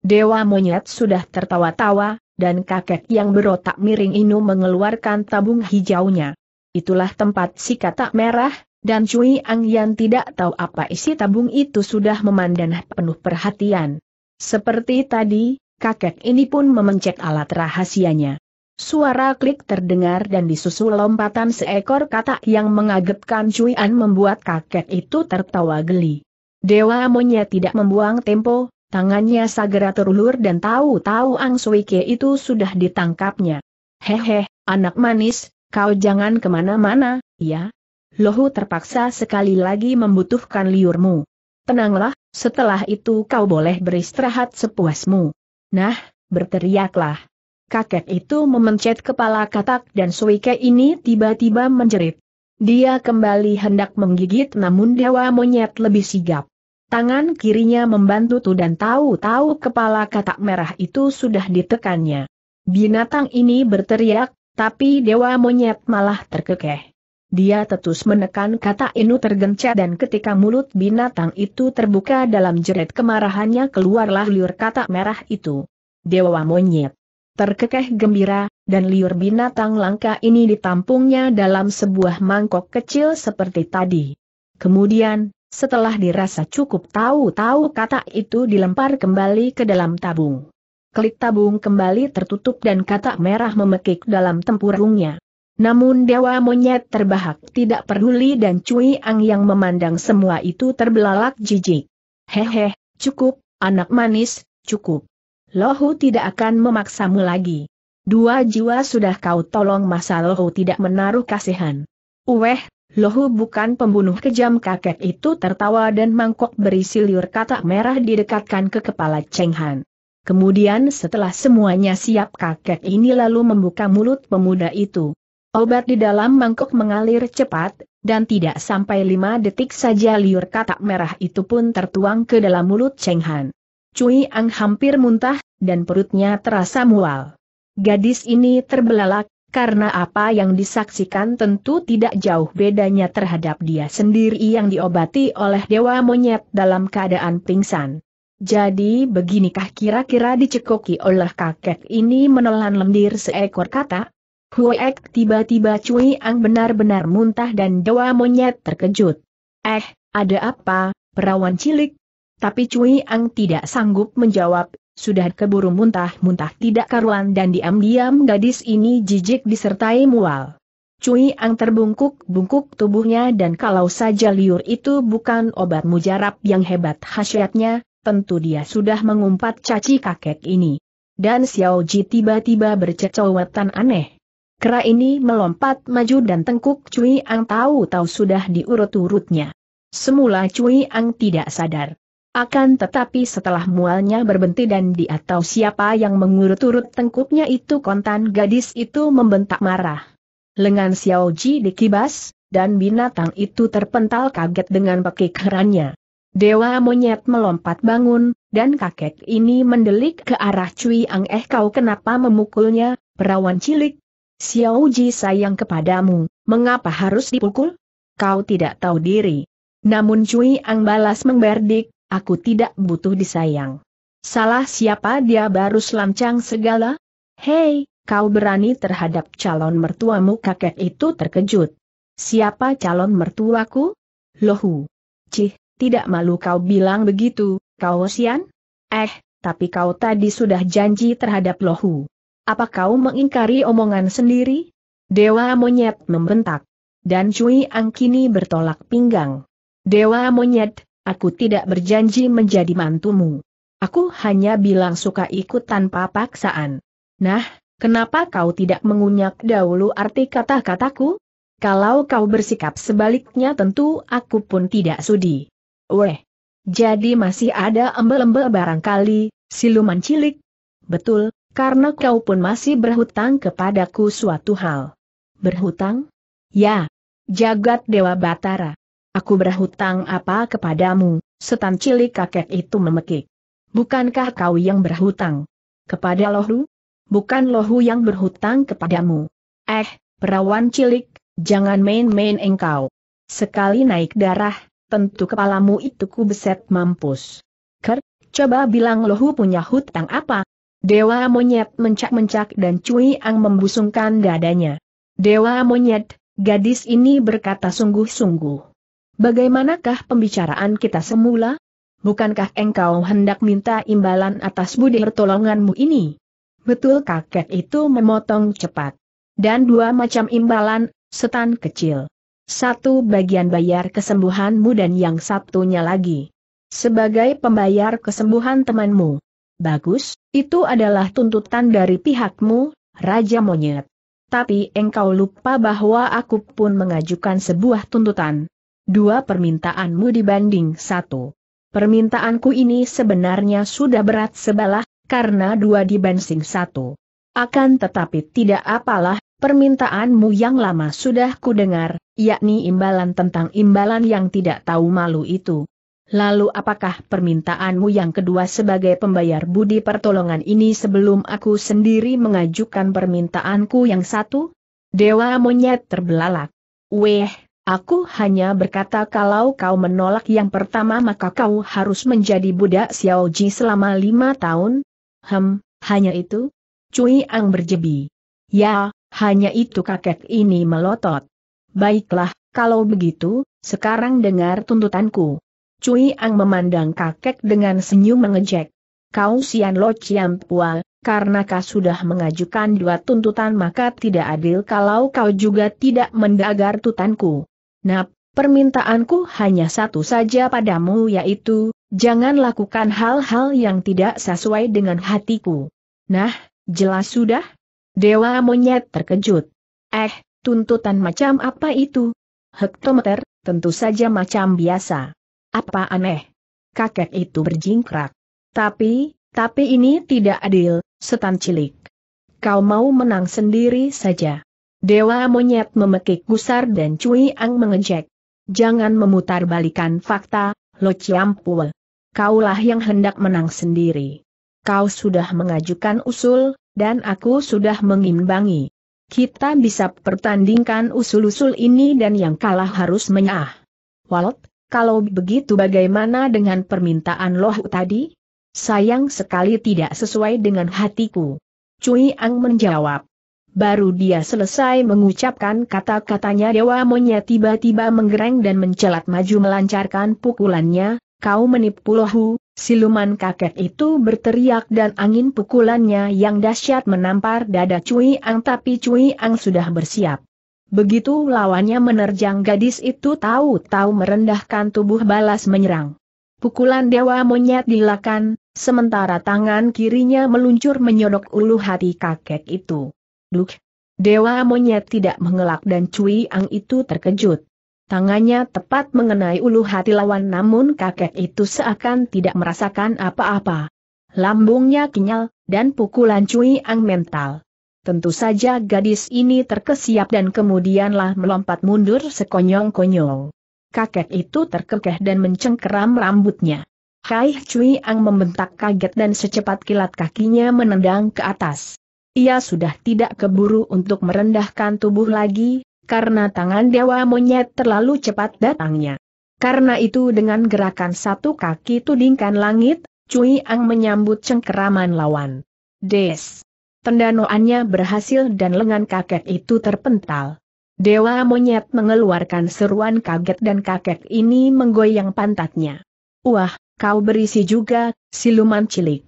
Dewa monyet sudah tertawa-tawa, dan kakek yang berotak miring ini mengeluarkan tabung hijaunya. Itulah tempat si katak merah, dan Cui Ang yang tidak tahu apa isi tabung itu sudah memandang penuh perhatian. Seperti tadi, kakek ini pun memencet alat rahasianya. Suara klik terdengar dan disusul lompatan seekor katak yang mengagetkan Cui An membuat kakek itu tertawa geli. Dewa Amonya tidak membuang tempo, tangannya segera terulur dan tahu-tahu Ang Suike itu sudah ditangkapnya. Hehe, anak manis, Kau jangan kemana-mana, ya? Lohu terpaksa sekali lagi membutuhkan liurmu. Tenanglah, setelah itu kau boleh beristirahat sepuasmu. Nah, berteriaklah. Kakek itu memencet kepala katak dan Suike ini tiba-tiba menjerit. Dia kembali hendak menggigit namun dewa monyet lebih sigap. Tangan kirinya membantu tu dan tahu-tahu kepala katak merah itu sudah ditekannya. Binatang ini berteriak, tapi Dewa Monyet malah terkekeh. Dia tetus menekan kata Inu tergencet dan ketika mulut binatang itu terbuka dalam jerit kemarahannya keluarlah liur kata merah itu. Dewa Monyet. Terkekeh gembira, dan liur binatang langka ini ditampungnya dalam sebuah mangkok kecil seperti tadi. Kemudian, setelah dirasa cukup tahu-tahu kata itu dilempar kembali ke dalam tabung. Klik tabung kembali tertutup dan katak merah memekik dalam tempurungnya. Namun dewa monyet terbahak tidak peduli dan Cui Ang yang memandang semua itu terbelalak jijik. Hehe, cukup, anak manis, cukup. Lohu tidak akan memaksamu lagi. Dua jiwa sudah kau tolong masa Lohu tidak menaruh kasihan. Uweh, Lohu bukan pembunuh kejam kakek itu tertawa dan mangkok berisi liur katak merah didekatkan ke kepala Cheng Han. Kemudian setelah semuanya siap kakek ini lalu membuka mulut pemuda itu. Obat di dalam mangkok mengalir cepat, dan tidak sampai lima detik saja liur katak merah itu pun tertuang ke dalam mulut Cheng Han. Cui Ang hampir muntah, dan perutnya terasa mual. Gadis ini terbelalak, karena apa yang disaksikan tentu tidak jauh bedanya terhadap dia sendiri yang diobati oleh dewa monyet dalam keadaan pingsan. Jadi beginikah kira-kira dicekoki oleh kakek ini menelan lendir seekor kata? Huek tiba-tiba Cui Ang benar-benar muntah dan doa monyet terkejut. Eh, ada apa, perawan cilik? Tapi Cui Ang tidak sanggup menjawab, sudah keburu muntah-muntah tidak karuan dan diam-diam gadis ini jijik disertai mual. Cui Ang terbungkuk-bungkuk tubuhnya dan kalau saja liur itu bukan obat mujarab yang hebat khasiatnya, tentu dia sudah mengumpat caci kakek ini. Dan Xiao Ji tiba-tiba bercecowetan aneh. Kera ini melompat maju dan tengkuk Cui Ang tahu-tahu sudah diurut-urutnya. Semula Cui Ang tidak sadar. Akan tetapi setelah mualnya berbenti dan dia tahu siapa yang mengurut-urut tengkuknya itu kontan gadis itu membentak marah. Lengan Xiao Ji dikibas, dan binatang itu terpental kaget dengan pekik herannya. Dewa monyet melompat bangun, dan kakek ini mendelik ke arah Cui Ang Eh kau kenapa memukulnya, perawan cilik? Xiao Ji sayang kepadamu, mengapa harus dipukul? Kau tidak tahu diri. Namun Cui Ang balas memberdik, aku tidak butuh disayang. Salah siapa dia baru selancang segala? Hei, kau berani terhadap calon mertuamu kakek itu terkejut. Siapa calon mertuaku? Lohu. Cih, tidak malu kau bilang begitu, kau Sian? Eh, tapi kau tadi sudah janji terhadap Lohu. Apa kau mengingkari omongan sendiri? Dewa monyet membentak. Dan Cui Angkini bertolak pinggang. Dewa monyet, aku tidak berjanji menjadi mantumu. Aku hanya bilang suka ikut tanpa paksaan. Nah, kenapa kau tidak mengunyak dahulu arti kata-kataku? Kalau kau bersikap sebaliknya tentu aku pun tidak sudi. Weh! Jadi masih ada embel-embel barangkali, siluman cilik? Betul, karena kau pun masih berhutang kepadaku suatu hal. Berhutang? Ya. Jagat Dewa Batara. Aku berhutang apa kepadamu, setan cilik kakek itu memekik. Bukankah kau yang berhutang? Kepada Lohu? Bukan Lohu yang berhutang kepadamu. Eh, perawan cilik, jangan main-main engkau. Sekali naik darah, tentu kepalamu itu ku beset mampus. Ker, coba bilang lohu punya hutang apa? Dewa monyet mencak-mencak dan Cui Ang membusungkan dadanya. Dewa monyet, gadis ini berkata sungguh-sungguh. Bagaimanakah pembicaraan kita semula? Bukankah engkau hendak minta imbalan atas budi pertolonganmu ini? Betul kakek itu memotong cepat. Dan dua macam imbalan, setan kecil satu bagian bayar kesembuhanmu dan yang satunya lagi. Sebagai pembayar kesembuhan temanmu. Bagus, itu adalah tuntutan dari pihakmu, Raja Monyet. Tapi engkau lupa bahwa aku pun mengajukan sebuah tuntutan. Dua permintaanmu dibanding satu. Permintaanku ini sebenarnya sudah berat sebelah, karena dua dibanding satu. Akan tetapi tidak apalah, Permintaanmu yang lama sudah kudengar, yakni imbalan tentang imbalan yang tidak tahu malu itu. Lalu apakah permintaanmu yang kedua sebagai pembayar budi pertolongan ini sebelum aku sendiri mengajukan permintaanku yang satu? Dewa monyet terbelalak. Weh, aku hanya berkata kalau kau menolak yang pertama maka kau harus menjadi budak Xiaoji selama lima tahun? Hem, hanya itu? Cui Ang berjebi. Ya, hanya itu kakek ini melotot. Baiklah, kalau begitu, sekarang dengar tuntutanku. Cui Ang memandang kakek dengan senyum mengejek. Kau Sian Lo Chiam Pua, karena kau sudah mengajukan dua tuntutan maka tidak adil kalau kau juga tidak mendagar tutanku. Nah, permintaanku hanya satu saja padamu yaitu, jangan lakukan hal-hal yang tidak sesuai dengan hatiku. Nah, jelas sudah? Dewa monyet terkejut. Eh, tuntutan macam apa itu? Hektometer, tentu saja macam biasa. Apa aneh? Kakek itu berjingkrak. Tapi, tapi ini tidak adil, setan cilik. Kau mau menang sendiri saja. Dewa monyet memekik gusar dan Cui Ang mengejek. Jangan memutarbalikan fakta, Lo ciampul. Kaulah yang hendak menang sendiri. Kau sudah mengajukan usul, dan aku sudah mengimbangi. Kita bisa pertandingkan usul-usul ini dan yang kalah harus menyah. Walt, kalau begitu bagaimana dengan permintaan loh tadi? Sayang sekali tidak sesuai dengan hatiku. Cui Ang menjawab. Baru dia selesai mengucapkan kata-katanya Dewa Monyet tiba-tiba menggereng dan mencelat maju melancarkan pukulannya, kau menipu lohu, siluman kakek itu berteriak dan angin pukulannya yang dahsyat menampar dada Cui Ang tapi Cui Ang sudah bersiap. Begitu lawannya menerjang gadis itu tahu-tahu merendahkan tubuh balas menyerang. Pukulan dewa monyet dilakan, sementara tangan kirinya meluncur menyodok ulu hati kakek itu. Duk! Dewa monyet tidak mengelak dan Cui Ang itu terkejut. Tangannya tepat mengenai ulu hati lawan namun kakek itu seakan tidak merasakan apa-apa. Lambungnya kenyal, dan pukulan Cui Ang mental. Tentu saja gadis ini terkesiap dan kemudianlah melompat mundur sekonyong-konyong. Kakek itu terkekeh dan mencengkeram rambutnya. Hai Cui Ang membentak kaget dan secepat kilat kakinya menendang ke atas. Ia sudah tidak keburu untuk merendahkan tubuh lagi, karena tangan dewa monyet terlalu cepat datangnya. Karena itu dengan gerakan satu kaki tudingkan langit, Cui Ang menyambut cengkeraman lawan. Des. Tendanoannya berhasil dan lengan kakek itu terpental. Dewa monyet mengeluarkan seruan kaget dan kakek ini menggoyang pantatnya. Wah, kau berisi juga, siluman cilik.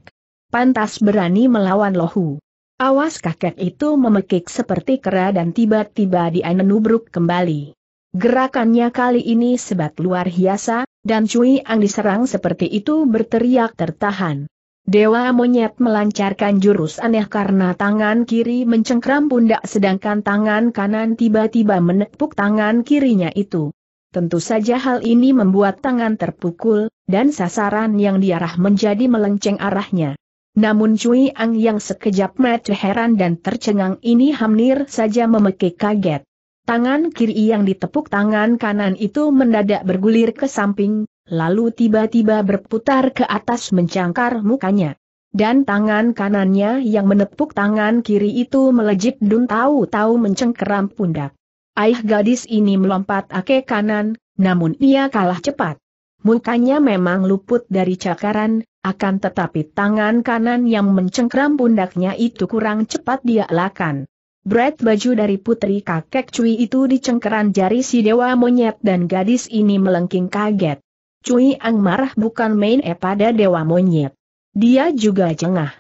Pantas berani melawan lohu. Awas kakek itu memekik seperti kera dan tiba-tiba dia menubruk kembali. Gerakannya kali ini sebat luar biasa dan Cui Ang diserang seperti itu berteriak tertahan. Dewa monyet melancarkan jurus aneh karena tangan kiri mencengkram pundak sedangkan tangan kanan tiba-tiba menepuk tangan kirinya itu. Tentu saja hal ini membuat tangan terpukul, dan sasaran yang diarah menjadi melenceng arahnya. Namun Cui Ang yang sekejap mata heran dan tercengang ini Hamnir saja memekik kaget. Tangan kiri yang ditepuk tangan kanan itu mendadak bergulir ke samping, lalu tiba-tiba berputar ke atas mencangkar mukanya. Dan tangan kanannya yang menepuk tangan kiri itu melejit dun tahu-tahu mencengkeram pundak. Ayah gadis ini melompat ake kanan, namun ia kalah cepat. Mukanya memang luput dari cakaran, akan tetapi tangan kanan yang mencengkram pundaknya itu kurang cepat dia elakan. Bret baju dari putri kakek Cui itu dicengkeran jari si dewa monyet dan gadis ini melengking kaget. Cui Ang marah bukan main e pada dewa monyet. Dia juga jengah.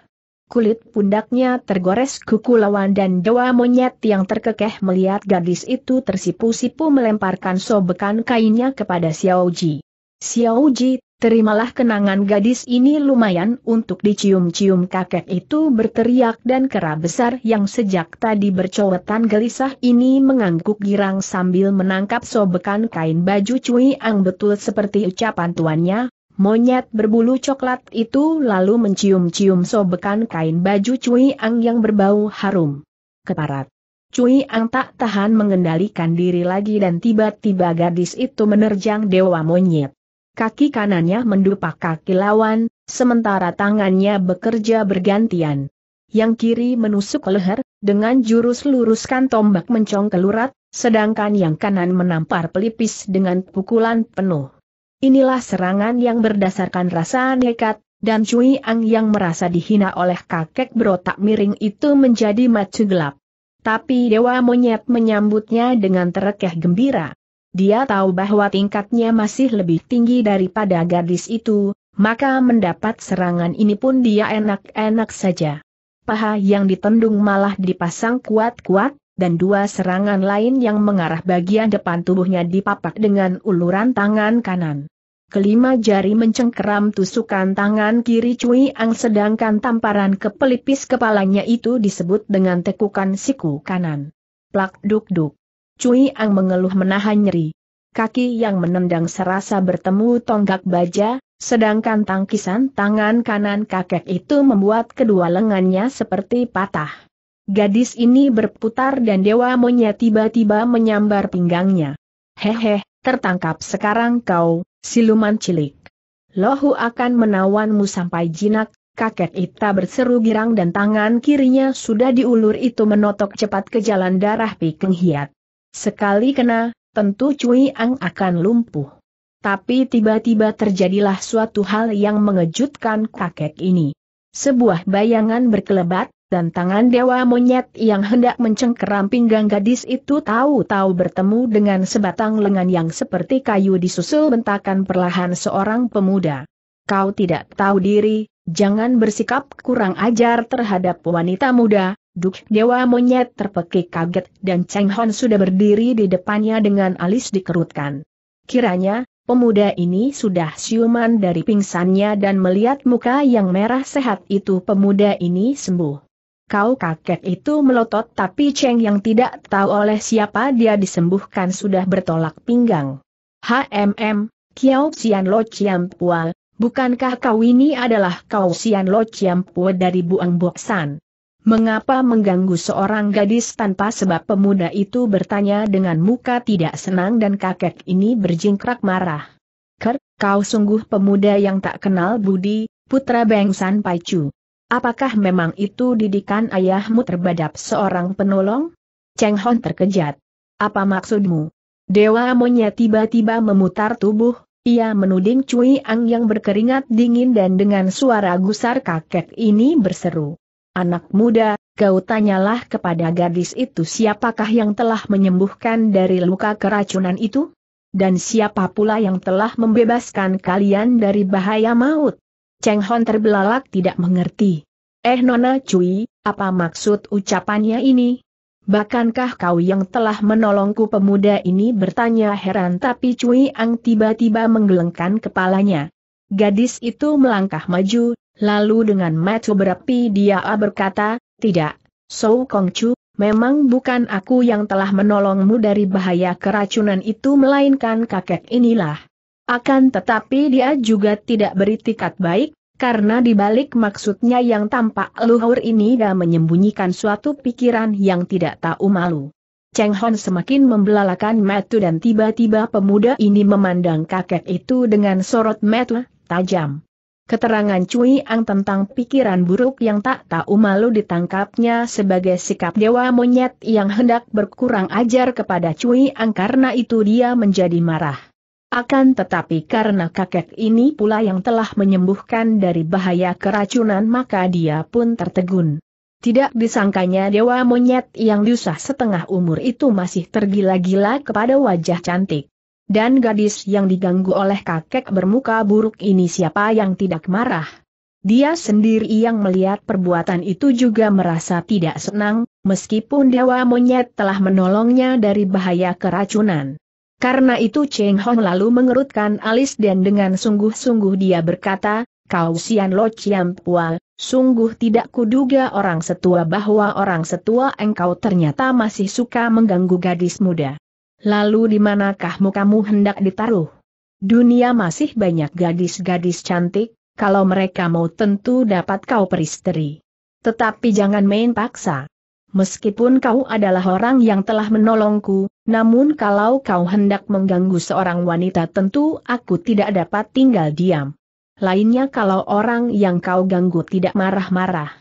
Kulit pundaknya tergores kuku lawan dan dewa monyet yang terkekeh melihat gadis itu tersipu-sipu melemparkan sobekan kainnya kepada Xiao Ji. Xiao Ji Terimalah kenangan gadis ini lumayan untuk dicium-cium kakek itu berteriak dan kera besar yang sejak tadi bercowetan gelisah ini mengangguk girang sambil menangkap sobekan kain baju cuy Ang betul seperti ucapan tuannya, monyet berbulu coklat itu lalu mencium-cium sobekan kain baju cuy Ang yang berbau harum. Keparat. Cui Ang tak tahan mengendalikan diri lagi dan tiba-tiba gadis itu menerjang dewa monyet kaki kanannya mendupak kaki lawan, sementara tangannya bekerja bergantian. Yang kiri menusuk leher, dengan jurus luruskan tombak mencong kelurat, sedangkan yang kanan menampar pelipis dengan pukulan penuh. Inilah serangan yang berdasarkan rasa nekat, dan Cui Ang yang merasa dihina oleh kakek berotak miring itu menjadi macu gelap. Tapi Dewa Monyet menyambutnya dengan terekeh gembira dia tahu bahwa tingkatnya masih lebih tinggi daripada gadis itu, maka mendapat serangan ini pun dia enak-enak saja. Paha yang ditendung malah dipasang kuat-kuat, dan dua serangan lain yang mengarah bagian depan tubuhnya dipapak dengan uluran tangan kanan. Kelima jari mencengkeram tusukan tangan kiri Cui Ang sedangkan tamparan ke pelipis kepalanya itu disebut dengan tekukan siku kanan. Plak duk duk. Cui Ang mengeluh menahan nyeri. Kaki yang menendang serasa bertemu tonggak baja, sedangkan tangkisan tangan kanan kakek itu membuat kedua lengannya seperti patah. Gadis ini berputar dan dewa monyet tiba-tiba menyambar pinggangnya. Hehe, tertangkap sekarang kau, siluman cilik. Lohu akan menawanmu sampai jinak, kakek Ita berseru girang dan tangan kirinya sudah diulur itu menotok cepat ke jalan darah Pikeng Hiat. Sekali kena, tentu Cui Ang akan lumpuh. Tapi tiba-tiba terjadilah suatu hal yang mengejutkan kakek ini. Sebuah bayangan berkelebat, dan tangan dewa monyet yang hendak mencengkeram pinggang gadis itu tahu-tahu bertemu dengan sebatang lengan yang seperti kayu disusul bentakan perlahan seorang pemuda. Kau tidak tahu diri, jangan bersikap kurang ajar terhadap wanita muda, Duk Dewa Monyet terpekik kaget dan Cheng Hon sudah berdiri di depannya dengan alis dikerutkan. Kiranya, pemuda ini sudah siuman dari pingsannya dan melihat muka yang merah sehat itu pemuda ini sembuh. Kau kakek itu melotot tapi Cheng yang tidak tahu oleh siapa dia disembuhkan sudah bertolak pinggang. HMM, Kiao Xian Lo Chiam Pua, bukankah kau ini adalah kau Xian Lo Chiam Pua dari Buang Boksan? Mengapa mengganggu seorang gadis tanpa sebab pemuda itu bertanya dengan muka tidak senang dan kakek ini berjingkrak marah. Ker, kau sungguh pemuda yang tak kenal budi, putra Bengsan Paicu. Apakah memang itu didikan ayahmu terbadap seorang penolong? Cheng Hon terkejat. Apa maksudmu? Dewa monyet tiba-tiba memutar tubuh, ia menuding Cui Ang yang berkeringat dingin dan dengan suara gusar kakek ini berseru. Anak muda, kau tanyalah kepada gadis itu siapakah yang telah menyembuhkan dari luka keracunan itu? Dan siapa pula yang telah membebaskan kalian dari bahaya maut? Cheng Hon terbelalak tidak mengerti. Eh Nona Cui, apa maksud ucapannya ini? Bahkankah kau yang telah menolongku pemuda ini bertanya heran tapi Cui Ang tiba-tiba menggelengkan kepalanya. Gadis itu melangkah maju, Lalu dengan mata berapi dia berkata, tidak, Sou Chu, memang bukan aku yang telah menolongmu dari bahaya keracunan itu melainkan kakek inilah. Akan tetapi dia juga tidak beritikat baik, karena dibalik maksudnya yang tampak luhur ini dan menyembunyikan suatu pikiran yang tidak tahu malu. Cheng Hon semakin membelalakan metu dan tiba-tiba pemuda ini memandang kakek itu dengan sorot metu tajam. Keterangan Cui Ang tentang pikiran buruk yang tak tahu malu ditangkapnya sebagai sikap dewa monyet yang hendak berkurang ajar kepada Cui Ang karena itu dia menjadi marah. Akan tetapi karena kakek ini pula yang telah menyembuhkan dari bahaya keracunan maka dia pun tertegun. Tidak disangkanya dewa monyet yang diusah setengah umur itu masih tergila-gila kepada wajah cantik. Dan gadis yang diganggu oleh kakek bermuka buruk ini siapa yang tidak marah? Dia sendiri yang melihat perbuatan itu juga merasa tidak senang, meskipun Dewa Monyet telah menolongnya dari bahaya keracunan. Karena itu Cheng Hong lalu mengerutkan alis dan dengan sungguh-sungguh dia berkata, Kau Sian Lo Chiam Pua, sungguh tidak kuduga orang setua bahwa orang setua engkau ternyata masih suka mengganggu gadis muda. Lalu di manakah mukamu hendak ditaruh? Dunia masih banyak gadis-gadis cantik, kalau mereka mau tentu dapat kau peristeri. Tetapi jangan main paksa. Meskipun kau adalah orang yang telah menolongku, namun kalau kau hendak mengganggu seorang wanita tentu aku tidak dapat tinggal diam. Lainnya kalau orang yang kau ganggu tidak marah-marah.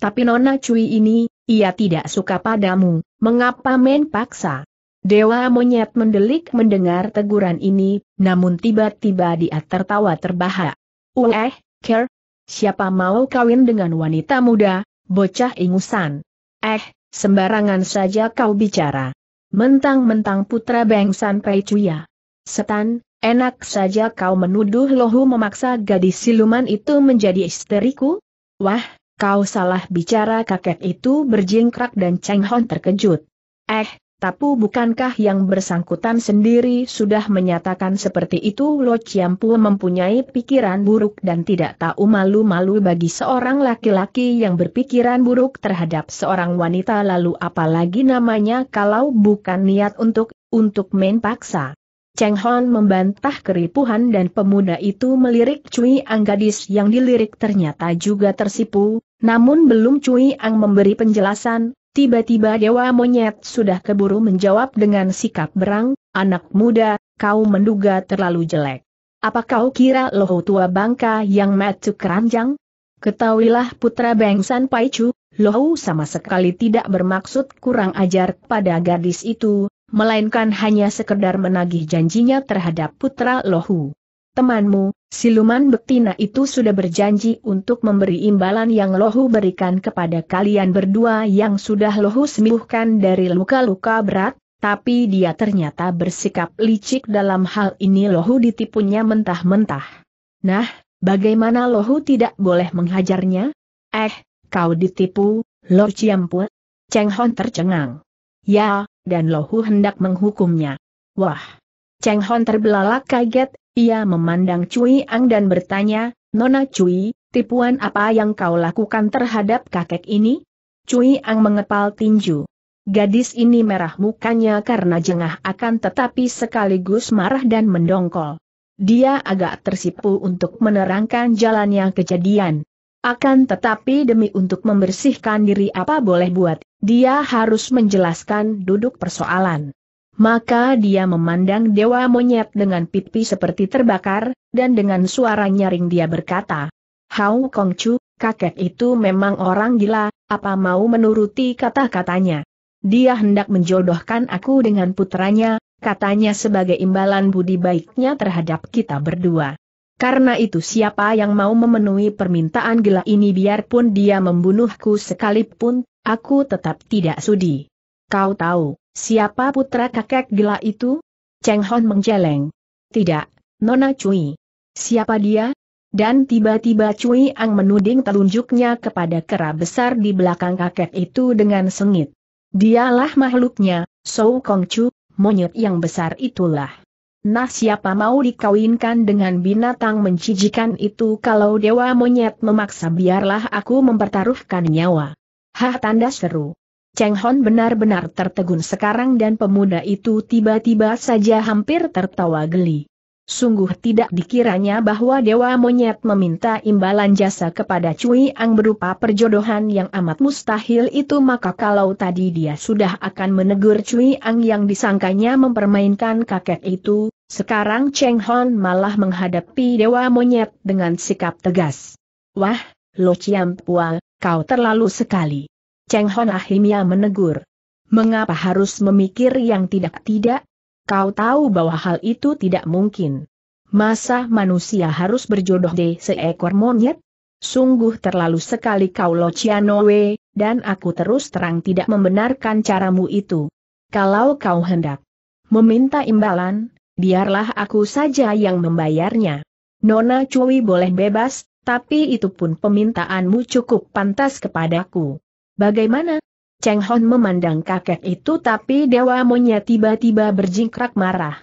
Tapi Nona Cui ini, ia tidak suka padamu, mengapa main paksa? Dewa monyet mendelik mendengar teguran ini, namun tiba-tiba dia tertawa terbahak. Uleh, Ker, siapa mau kawin dengan wanita muda, bocah ingusan? Eh, sembarangan saja kau bicara. Mentang-mentang putra Bengsan Cuya. Setan, enak saja kau menuduh lohu memaksa gadis siluman itu menjadi istriku? Wah, kau salah bicara kakek itu berjingkrak dan cenghon terkejut. Eh, tapi bukankah yang bersangkutan sendiri sudah menyatakan seperti itu Lo Chiampu mempunyai pikiran buruk dan tidak tahu malu-malu bagi seorang laki-laki yang berpikiran buruk terhadap seorang wanita lalu apalagi namanya kalau bukan niat untuk, untuk main paksa. Cheng Hon membantah keripuhan dan pemuda itu melirik Cui Ang gadis yang dilirik ternyata juga tersipu, namun belum Cui Ang memberi penjelasan, Tiba-tiba Dewa Monyet sudah keburu menjawab dengan sikap berang, anak muda, kau menduga terlalu jelek. Apa kau kira loho tua bangka yang matuk keranjang? Ketahuilah putra Bengsan Paicu, Lohu sama sekali tidak bermaksud kurang ajar pada gadis itu, melainkan hanya sekedar menagih janjinya terhadap putra Lohu. Temanmu, siluman betina itu sudah berjanji untuk memberi imbalan yang lohu berikan kepada kalian berdua yang sudah lohu sembuhkan dari luka-luka berat, tapi dia ternyata bersikap licik dalam hal ini lohu ditipunya mentah-mentah. Nah, bagaimana lohu tidak boleh menghajarnya? Eh, kau ditipu, Lo Ciampu. Cheng Hon tercengang. Ya, dan Lohu hendak menghukumnya. Wah! Cheng Hon terbelalak kaget, ia memandang Cui Ang dan bertanya, Nona Cui, tipuan apa yang kau lakukan terhadap kakek ini? Cui Ang mengepal tinju. Gadis ini merah mukanya karena jengah akan tetapi sekaligus marah dan mendongkol. Dia agak tersipu untuk menerangkan jalannya kejadian. Akan tetapi demi untuk membersihkan diri apa boleh buat, dia harus menjelaskan duduk persoalan. Maka dia memandang dewa monyet dengan pipi seperti terbakar, dan dengan suara nyaring dia berkata, Hau Kongcu, kakek itu memang orang gila, apa mau menuruti kata-katanya. Dia hendak menjodohkan aku dengan putranya, katanya sebagai imbalan budi baiknya terhadap kita berdua. Karena itu siapa yang mau memenuhi permintaan gila ini biarpun dia membunuhku sekalipun, aku tetap tidak sudi. Kau tahu, Siapa putra kakek gila itu? Cheng Hon menjeleng. Tidak, Nona Cui. Siapa dia? Dan tiba-tiba Cui Ang menuding telunjuknya kepada kera besar di belakang kakek itu dengan sengit. Dialah makhluknya, Sou Kong Chu, monyet yang besar itulah. Nah siapa mau dikawinkan dengan binatang menjijikan itu kalau dewa monyet memaksa biarlah aku mempertaruhkan nyawa. Hah tanda seru. Cheng Hon benar-benar tertegun sekarang dan pemuda itu tiba-tiba saja hampir tertawa geli. Sungguh tidak dikiranya bahwa Dewa Monyet meminta imbalan jasa kepada Cui Ang berupa perjodohan yang amat mustahil itu maka kalau tadi dia sudah akan menegur Cui Ang yang disangkanya mempermainkan kakek itu, sekarang Cheng Hon malah menghadapi Dewa Monyet dengan sikap tegas. Wah, Lo Chiam Pua, kau terlalu sekali. Cheng Hon akhirnya menegur. Mengapa harus memikir yang tidak-tidak? Kau tahu bahwa hal itu tidak mungkin. Masa manusia harus berjodoh de seekor monyet? Sungguh terlalu sekali kau Locianowe, dan aku terus terang tidak membenarkan caramu itu. Kalau kau hendak meminta imbalan, biarlah aku saja yang membayarnya. Nona Cui boleh bebas, tapi itu pun permintaanmu cukup pantas kepadaku. Bagaimana? Cheng Hon memandang kakek itu tapi dewa monya tiba-tiba berjingkrak marah.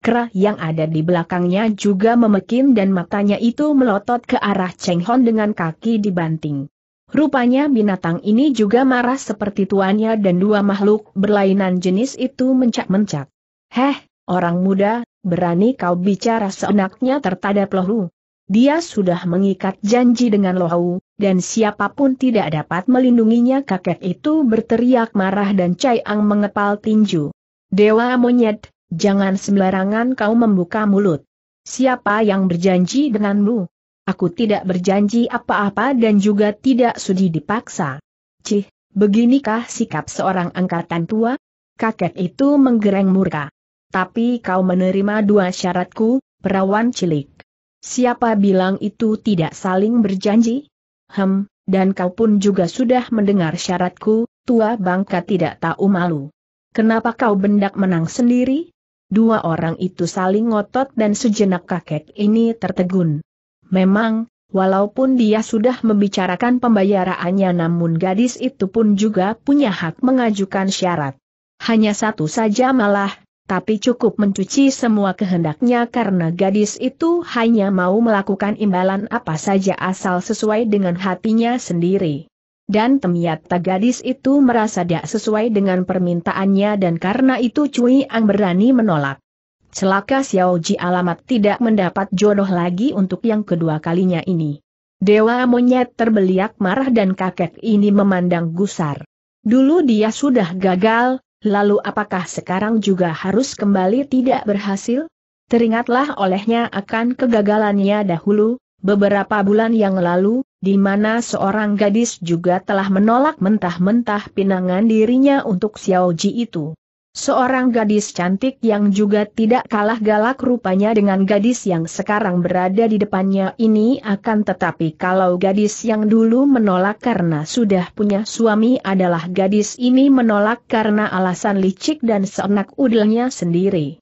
Kera yang ada di belakangnya juga memekin dan matanya itu melotot ke arah Cheng Hon dengan kaki dibanting. Rupanya binatang ini juga marah seperti tuannya dan dua makhluk berlainan jenis itu mencak-mencak. Heh, orang muda, berani kau bicara seenaknya tertadap lohu. Dia sudah mengikat janji dengan lohu, dan siapapun tidak dapat melindunginya kakek itu berteriak marah dan Cai Ang mengepal tinju. Dewa monyet, jangan sembarangan kau membuka mulut. Siapa yang berjanji denganmu? Aku tidak berjanji apa-apa dan juga tidak sudi dipaksa. Cih, beginikah sikap seorang angkatan tua? Kakek itu menggereng murka. Tapi kau menerima dua syaratku, perawan cilik. Siapa bilang itu tidak saling berjanji? Hem, dan kau pun juga sudah mendengar syaratku, tua bangka tidak tahu malu. Kenapa kau bendak menang sendiri? Dua orang itu saling ngotot dan sejenak kakek ini tertegun. Memang, walaupun dia sudah membicarakan pembayarannya namun gadis itu pun juga punya hak mengajukan syarat. Hanya satu saja malah, tapi cukup mencuci semua kehendaknya karena gadis itu hanya mau melakukan imbalan apa saja asal sesuai dengan hatinya sendiri. Dan ternyata gadis itu merasa tidak sesuai dengan permintaannya dan karena itu Cui Ang berani menolak. Celaka Xiao Ji alamat tidak mendapat jodoh lagi untuk yang kedua kalinya ini. Dewa monyet terbeliak marah dan kakek ini memandang gusar. Dulu dia sudah gagal, Lalu apakah sekarang juga harus kembali tidak berhasil? Teringatlah olehnya akan kegagalannya dahulu, beberapa bulan yang lalu, di mana seorang gadis juga telah menolak mentah-mentah pinangan dirinya untuk Xiao Ji itu. Seorang gadis cantik yang juga tidak kalah galak rupanya dengan gadis yang sekarang berada di depannya ini akan tetapi kalau gadis yang dulu menolak karena sudah punya suami adalah gadis ini menolak karena alasan licik dan seenak udelnya sendiri.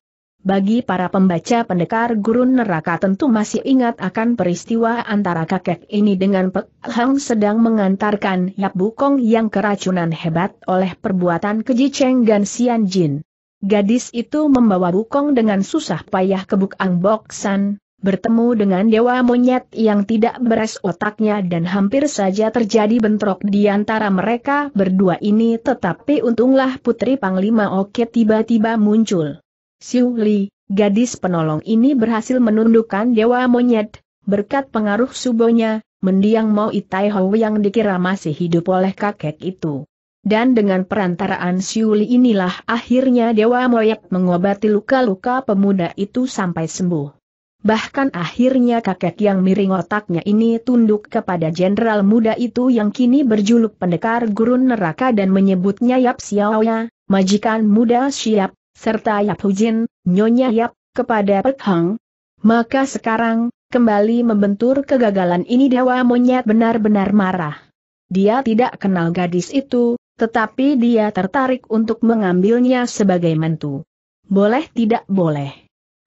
Bagi para pembaca pendekar gurun neraka tentu masih ingat akan peristiwa antara kakek ini dengan Pek Hang sedang mengantarkan Yap Bukong yang keracunan hebat oleh perbuatan keji Cheng dan Sian Jin. Gadis itu membawa Bukong dengan susah payah ke Buk Ang Boksan, bertemu dengan dewa monyet yang tidak beres otaknya dan hampir saja terjadi bentrok di antara mereka berdua ini tetapi untunglah putri Panglima Oke tiba-tiba muncul. Siu Li, gadis penolong ini berhasil menundukkan Dewa Monyet, berkat pengaruh subonya, mendiang Mau Itai Hou yang dikira masih hidup oleh kakek itu. Dan dengan perantaraan Li inilah akhirnya Dewa monyet mengobati luka-luka pemuda itu sampai sembuh. Bahkan akhirnya kakek yang miring otaknya ini tunduk kepada jenderal muda itu yang kini berjuluk pendekar gurun neraka dan menyebutnya Yap Xiaoya, majikan muda siap, serta Yap Hujin, Nyonya Yap, kepada Pek Hang. Maka sekarang, kembali membentur kegagalan ini Dewa Monyet benar-benar marah. Dia tidak kenal gadis itu, tetapi dia tertarik untuk mengambilnya sebagai mentu. Boleh tidak boleh.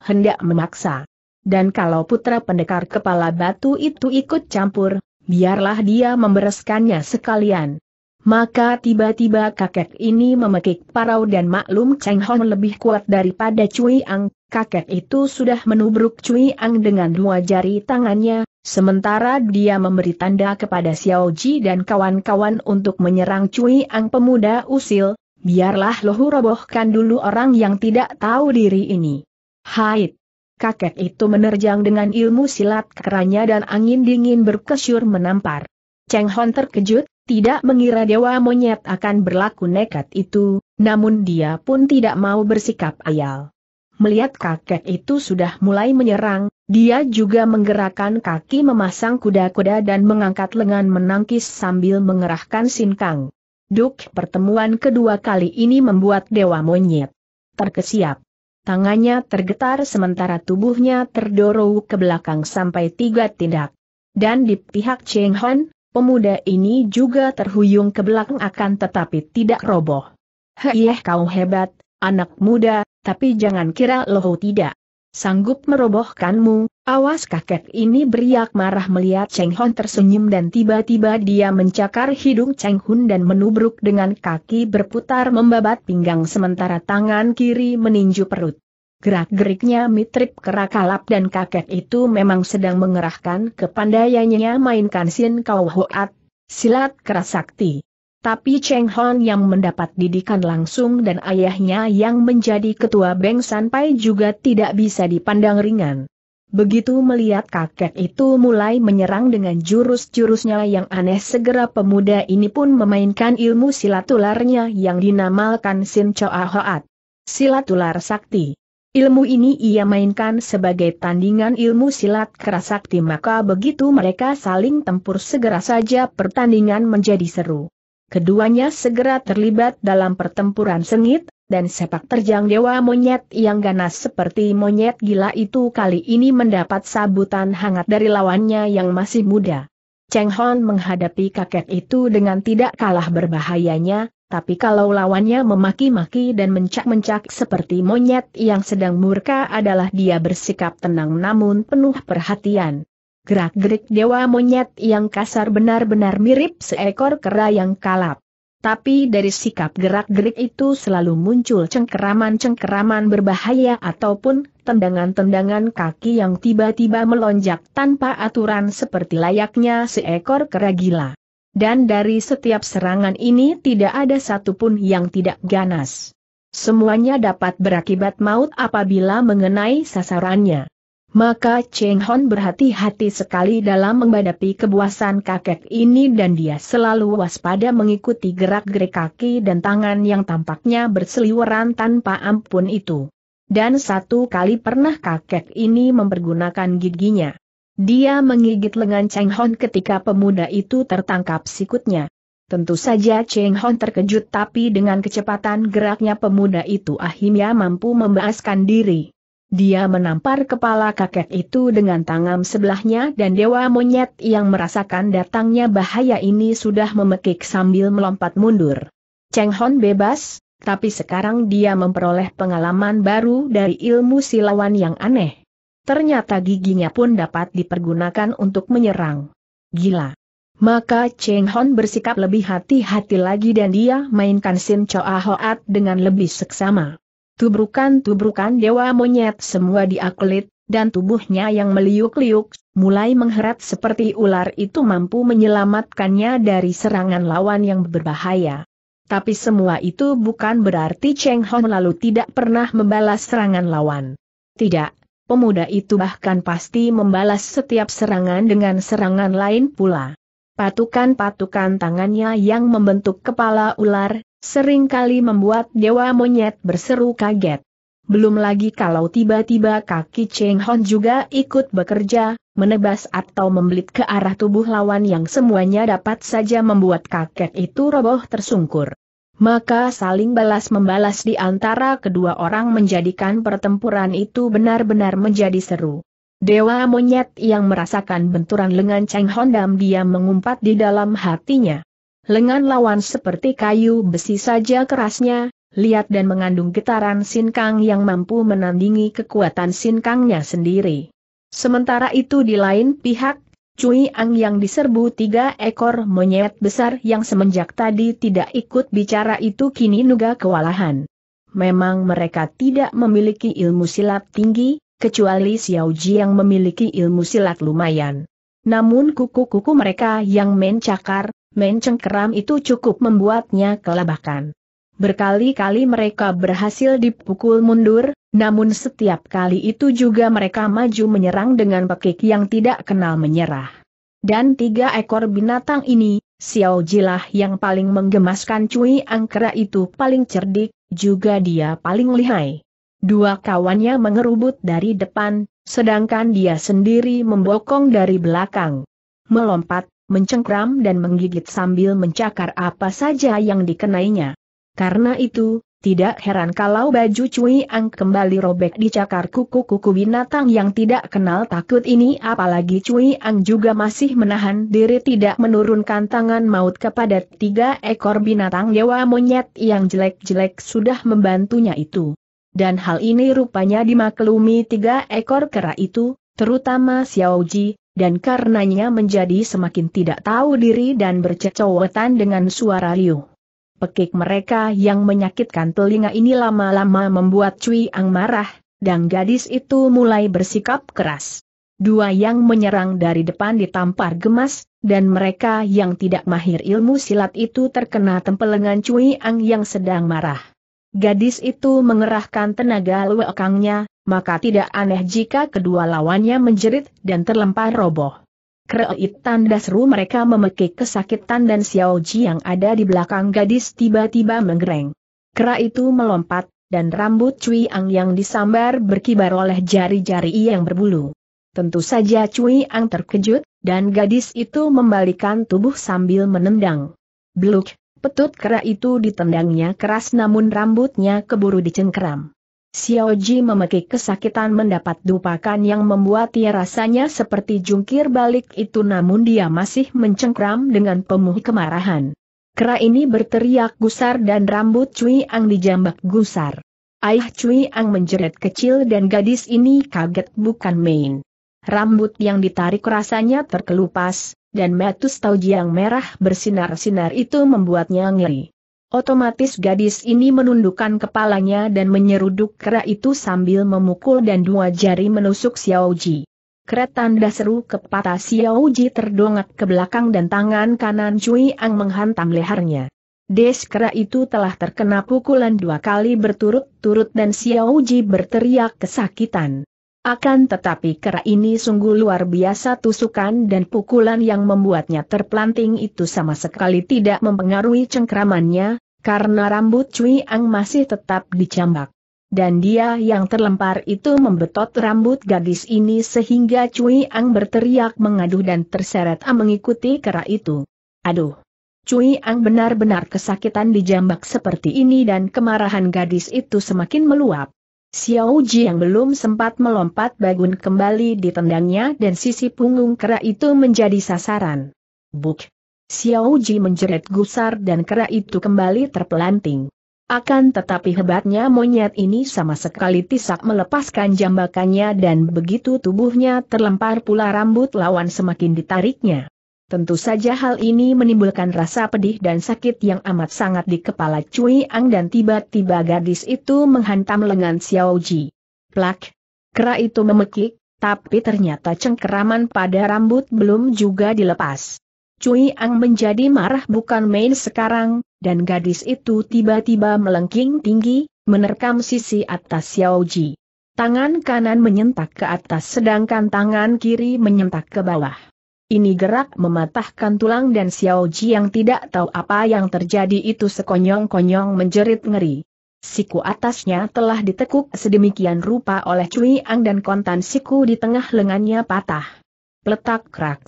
Hendak memaksa. Dan kalau putra pendekar kepala batu itu ikut campur, biarlah dia membereskannya sekalian. Maka tiba-tiba kakek ini memekik parau dan maklum Cheng Hon lebih kuat daripada Cui Ang, kakek itu sudah menubruk Cui Ang dengan dua jari tangannya, sementara dia memberi tanda kepada Xiao Ji dan kawan-kawan untuk menyerang Cui Ang pemuda usil, biarlah lohu robohkan dulu orang yang tidak tahu diri ini. Haid! Kakek itu menerjang dengan ilmu silat kerannya dan angin dingin berkesyur menampar. Cheng Hon terkejut, tidak mengira dewa monyet akan berlaku nekat itu, namun dia pun tidak mau bersikap ayal. Melihat kakek itu sudah mulai menyerang, dia juga menggerakkan kaki memasang kuda-kuda dan mengangkat lengan menangkis sambil mengerahkan sinkang. Duk pertemuan kedua kali ini membuat dewa monyet terkesiap. Tangannya tergetar sementara tubuhnya terdorong ke belakang sampai tiga tindak. Dan di pihak Cheng Hon, Pemuda ini juga terhuyung ke belakang akan tetapi tidak roboh. Hei iya, kau hebat, anak muda, tapi jangan kira loh tidak. Sanggup merobohkanmu, awas kakek ini beriak marah melihat Cheng Hon tersenyum dan tiba-tiba dia mencakar hidung Cheng Hun dan menubruk dengan kaki berputar membabat pinggang sementara tangan kiri meninju perut. Gerak-geriknya mitrip kerakalap dan kakek itu memang sedang mengerahkan kepandaiannya mainkan Sin Kau Hoat, silat kerasakti. Tapi Cheng Hon yang mendapat didikan langsung dan ayahnya yang menjadi ketua Beng Sanpai juga tidak bisa dipandang ringan. Begitu melihat kakek itu mulai menyerang dengan jurus-jurusnya yang aneh segera pemuda ini pun memainkan ilmu silat ularnya yang dinamakan Sin Choa Hoat. Silat ular sakti. Ilmu ini ia mainkan sebagai tandingan ilmu silat kerasakti maka begitu mereka saling tempur segera saja pertandingan menjadi seru. Keduanya segera terlibat dalam pertempuran sengit, dan sepak terjang dewa monyet yang ganas seperti monyet gila itu kali ini mendapat sabutan hangat dari lawannya yang masih muda. Cheng Hon menghadapi kakek itu dengan tidak kalah berbahayanya, tapi kalau lawannya memaki-maki dan mencak-mencak seperti monyet yang sedang murka adalah dia bersikap tenang namun penuh perhatian. Gerak-gerik dewa monyet yang kasar benar-benar mirip seekor kera yang kalap. Tapi dari sikap gerak-gerik itu selalu muncul cengkeraman-cengkeraman berbahaya ataupun tendangan-tendangan kaki yang tiba-tiba melonjak tanpa aturan seperti layaknya seekor kera gila dan dari setiap serangan ini tidak ada satupun yang tidak ganas. Semuanya dapat berakibat maut apabila mengenai sasarannya. Maka Cheng Hon berhati-hati sekali dalam menghadapi kebuasan kakek ini dan dia selalu waspada mengikuti gerak-gerik kaki dan tangan yang tampaknya berseliweran tanpa ampun itu. Dan satu kali pernah kakek ini mempergunakan giginya. Dia menggigit lengan Cheng Hon ketika pemuda itu tertangkap sikutnya. Tentu saja Cheng Hon terkejut tapi dengan kecepatan geraknya pemuda itu akhirnya mampu membaaskan diri. Dia menampar kepala kakek itu dengan tangan sebelahnya dan dewa monyet yang merasakan datangnya bahaya ini sudah memekik sambil melompat mundur. Cheng Hon bebas, tapi sekarang dia memperoleh pengalaman baru dari ilmu silawan yang aneh. Ternyata giginya pun dapat dipergunakan untuk menyerang. Gila. Maka Cheng Hon bersikap lebih hati-hati lagi dan dia mainkan Sim Choa Hoat dengan lebih seksama. Tubrukan-tubrukan dewa monyet semua diakulit, dan tubuhnya yang meliuk-liuk, mulai mengherat seperti ular itu mampu menyelamatkannya dari serangan lawan yang berbahaya. Tapi semua itu bukan berarti Cheng Hon lalu tidak pernah membalas serangan lawan. Tidak, pemuda itu bahkan pasti membalas setiap serangan dengan serangan lain pula. Patukan-patukan tangannya yang membentuk kepala ular, seringkali membuat dewa monyet berseru kaget. Belum lagi kalau tiba-tiba kaki Cheng Hon juga ikut bekerja, menebas atau membelit ke arah tubuh lawan yang semuanya dapat saja membuat kakek itu roboh tersungkur. Maka saling balas-membalas di antara kedua orang menjadikan pertempuran itu benar-benar menjadi seru. Dewa monyet yang merasakan benturan lengan Cheng Hondam dia mengumpat di dalam hatinya. Lengan lawan seperti kayu besi saja kerasnya, lihat dan mengandung getaran sinkang yang mampu menandingi kekuatan sinkangnya sendiri. Sementara itu di lain pihak, Cui Ang yang diserbu tiga ekor monyet besar yang semenjak tadi tidak ikut bicara itu kini nuga kewalahan. Memang mereka tidak memiliki ilmu silat tinggi, kecuali Xiao Ji yang memiliki ilmu silat lumayan. Namun kuku-kuku mereka yang mencakar, mencengkeram itu cukup membuatnya kelabakan. Berkali-kali mereka berhasil dipukul mundur, namun setiap kali itu juga mereka maju menyerang dengan pekik yang tidak kenal menyerah. Dan tiga ekor binatang ini, Xiao Jilah yang paling menggemaskan Cui Angkera itu paling cerdik, juga dia paling lihai. Dua kawannya mengerubut dari depan, sedangkan dia sendiri membokong dari belakang. Melompat, mencengkram dan menggigit sambil mencakar apa saja yang dikenainya. Karena itu, tidak heran kalau baju Cui Ang kembali robek dicakar kuku-kuku binatang yang tidak kenal takut ini apalagi Cui Ang juga masih menahan diri tidak menurunkan tangan maut kepada tiga ekor binatang dewa monyet yang jelek-jelek sudah membantunya itu. Dan hal ini rupanya dimaklumi tiga ekor kera itu, terutama Xiao Ji, dan karenanya menjadi semakin tidak tahu diri dan bercecowetan dengan suara Liu. Pekik mereka yang menyakitkan telinga ini lama-lama membuat Cui Ang marah, dan gadis itu mulai bersikap keras. Dua yang menyerang dari depan ditampar gemas, dan mereka yang tidak mahir ilmu silat itu terkena tempelengan Cui Ang yang sedang marah. Gadis itu mengerahkan tenaga luekangnya, maka tidak aneh jika kedua lawannya menjerit dan terlempar roboh. Kreik tanda seru mereka memekik kesakitan dan Xiao Ji yang ada di belakang gadis tiba-tiba menggereng. Kera itu melompat, dan rambut Cui Ang yang disambar berkibar oleh jari-jari yang berbulu. Tentu saja Cui Ang terkejut, dan gadis itu membalikan tubuh sambil menendang. Beluk, petut kera itu ditendangnya keras namun rambutnya keburu dicengkeram. Xiaoji memekik kesakitan mendapat dupakan yang membuat ia rasanya seperti jungkir balik itu namun dia masih mencengkram dengan pemuh kemarahan. Kera ini berteriak gusar dan rambut Cui Ang dijambak gusar. Ayah Cui Ang menjerit kecil dan gadis ini kaget bukan main. Rambut yang ditarik rasanya terkelupas, dan metus tauji yang merah bersinar-sinar itu membuatnya ngeri. Otomatis gadis ini menundukkan kepalanya dan menyeruduk kera itu sambil memukul dan dua jari menusuk Xiaoji. Kera tanda seru ke patah Ji terdongak ke belakang dan tangan kanan Cui Ang menghantam lehernya. Des kera itu telah terkena pukulan dua kali berturut-turut dan Xiao Ji berteriak kesakitan. Akan tetapi kera ini sungguh luar biasa tusukan dan pukulan yang membuatnya terpelanting itu sama sekali tidak mempengaruhi cengkramannya, karena rambut Cui Ang masih tetap dicambak. Dan dia yang terlempar itu membetot rambut gadis ini sehingga Cui Ang berteriak mengaduh dan terseret mengikuti kera itu. Aduh! Cui Ang benar-benar kesakitan dijambak seperti ini dan kemarahan gadis itu semakin meluap. Xiao Ji yang belum sempat melompat bagun kembali ditendangnya dan sisi punggung kera itu menjadi sasaran. Buk! Xiao Ji menjerit gusar dan kera itu kembali terpelanting. Akan tetapi hebatnya monyet ini sama sekali tidak melepaskan jambakannya dan begitu tubuhnya terlempar pula rambut lawan semakin ditariknya. Tentu saja hal ini menimbulkan rasa pedih dan sakit yang amat sangat di kepala Cui Ang dan tiba-tiba gadis itu menghantam lengan Xiao Ji. Plak! Kera itu memekik, tapi ternyata cengkeraman pada rambut belum juga dilepas. Cui Ang menjadi marah bukan main sekarang, dan gadis itu tiba-tiba melengking tinggi, menerkam sisi atas Xiao Ji. Tangan kanan menyentak ke atas sedangkan tangan kiri menyentak ke bawah. Ini gerak mematahkan tulang dan Xiao Ji yang tidak tahu apa yang terjadi itu sekonyong-konyong menjerit ngeri. Siku atasnya telah ditekuk sedemikian rupa oleh Cui Ang dan kontan siku di tengah lengannya patah. Peletak krak.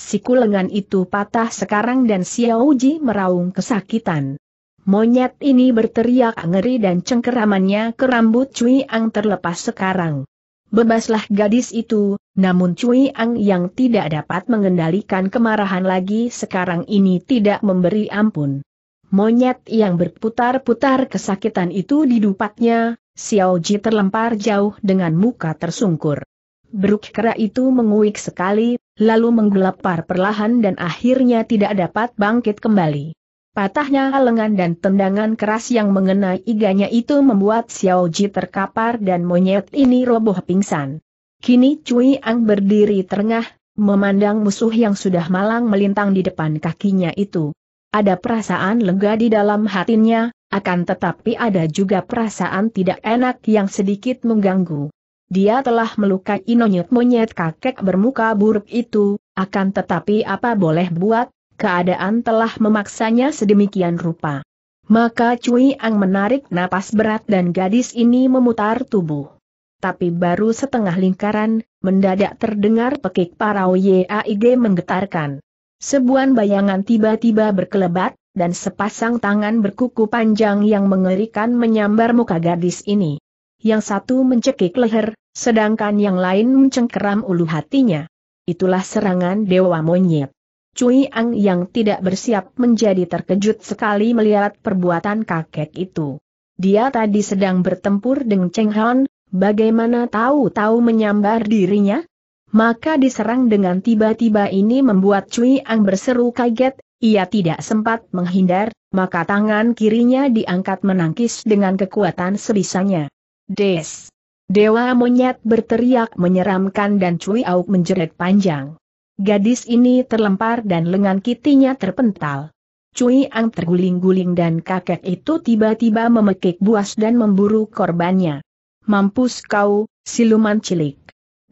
Siku lengan itu patah sekarang dan Xiao Ji meraung kesakitan. Monyet ini berteriak ngeri dan cengkeramannya ke rambut Cui Ang terlepas sekarang. Bebaslah gadis itu, namun Cui Ang yang tidak dapat mengendalikan kemarahan lagi sekarang ini tidak memberi ampun. Monyet yang berputar-putar kesakitan itu didupatnya, Xiao Ji terlempar jauh dengan muka tersungkur. Beruk kera itu menguik sekali, lalu menggelapar perlahan dan akhirnya tidak dapat bangkit kembali. Patahnya lengan dan tendangan keras yang mengenai iganya itu membuat Xiao Ji terkapar dan monyet ini roboh pingsan. Kini Cui Ang berdiri terengah, memandang musuh yang sudah malang melintang di depan kakinya itu. Ada perasaan lega di dalam hatinya, akan tetapi ada juga perasaan tidak enak yang sedikit mengganggu. Dia telah melukai inonyet monyet kakek bermuka buruk itu, akan tetapi apa boleh buat, Keadaan telah memaksanya sedemikian rupa. Maka Cui Ang menarik napas berat dan gadis ini memutar tubuh. Tapi baru setengah lingkaran, mendadak terdengar pekik parau WAIG menggetarkan. Sebuah bayangan tiba-tiba berkelebat, dan sepasang tangan berkuku panjang yang mengerikan menyambar muka gadis ini. Yang satu mencekik leher, sedangkan yang lain mencengkeram ulu hatinya. Itulah serangan dewa monyet. Cui Ang yang tidak bersiap menjadi terkejut sekali melihat perbuatan kakek itu. Dia tadi sedang bertempur dengan Cheng Han, bagaimana tahu-tahu menyambar dirinya? Maka diserang dengan tiba-tiba ini membuat Cui Ang berseru kaget, ia tidak sempat menghindar, maka tangan kirinya diangkat menangkis dengan kekuatan sebisanya. Des! Dewa monyet berteriak menyeramkan dan Cui Auk menjerit panjang. Gadis ini terlempar dan lengan kitinya terpental. Cui Ang terguling-guling dan kakek itu tiba-tiba memekik buas dan memburu korbannya. Mampus kau, siluman cilik.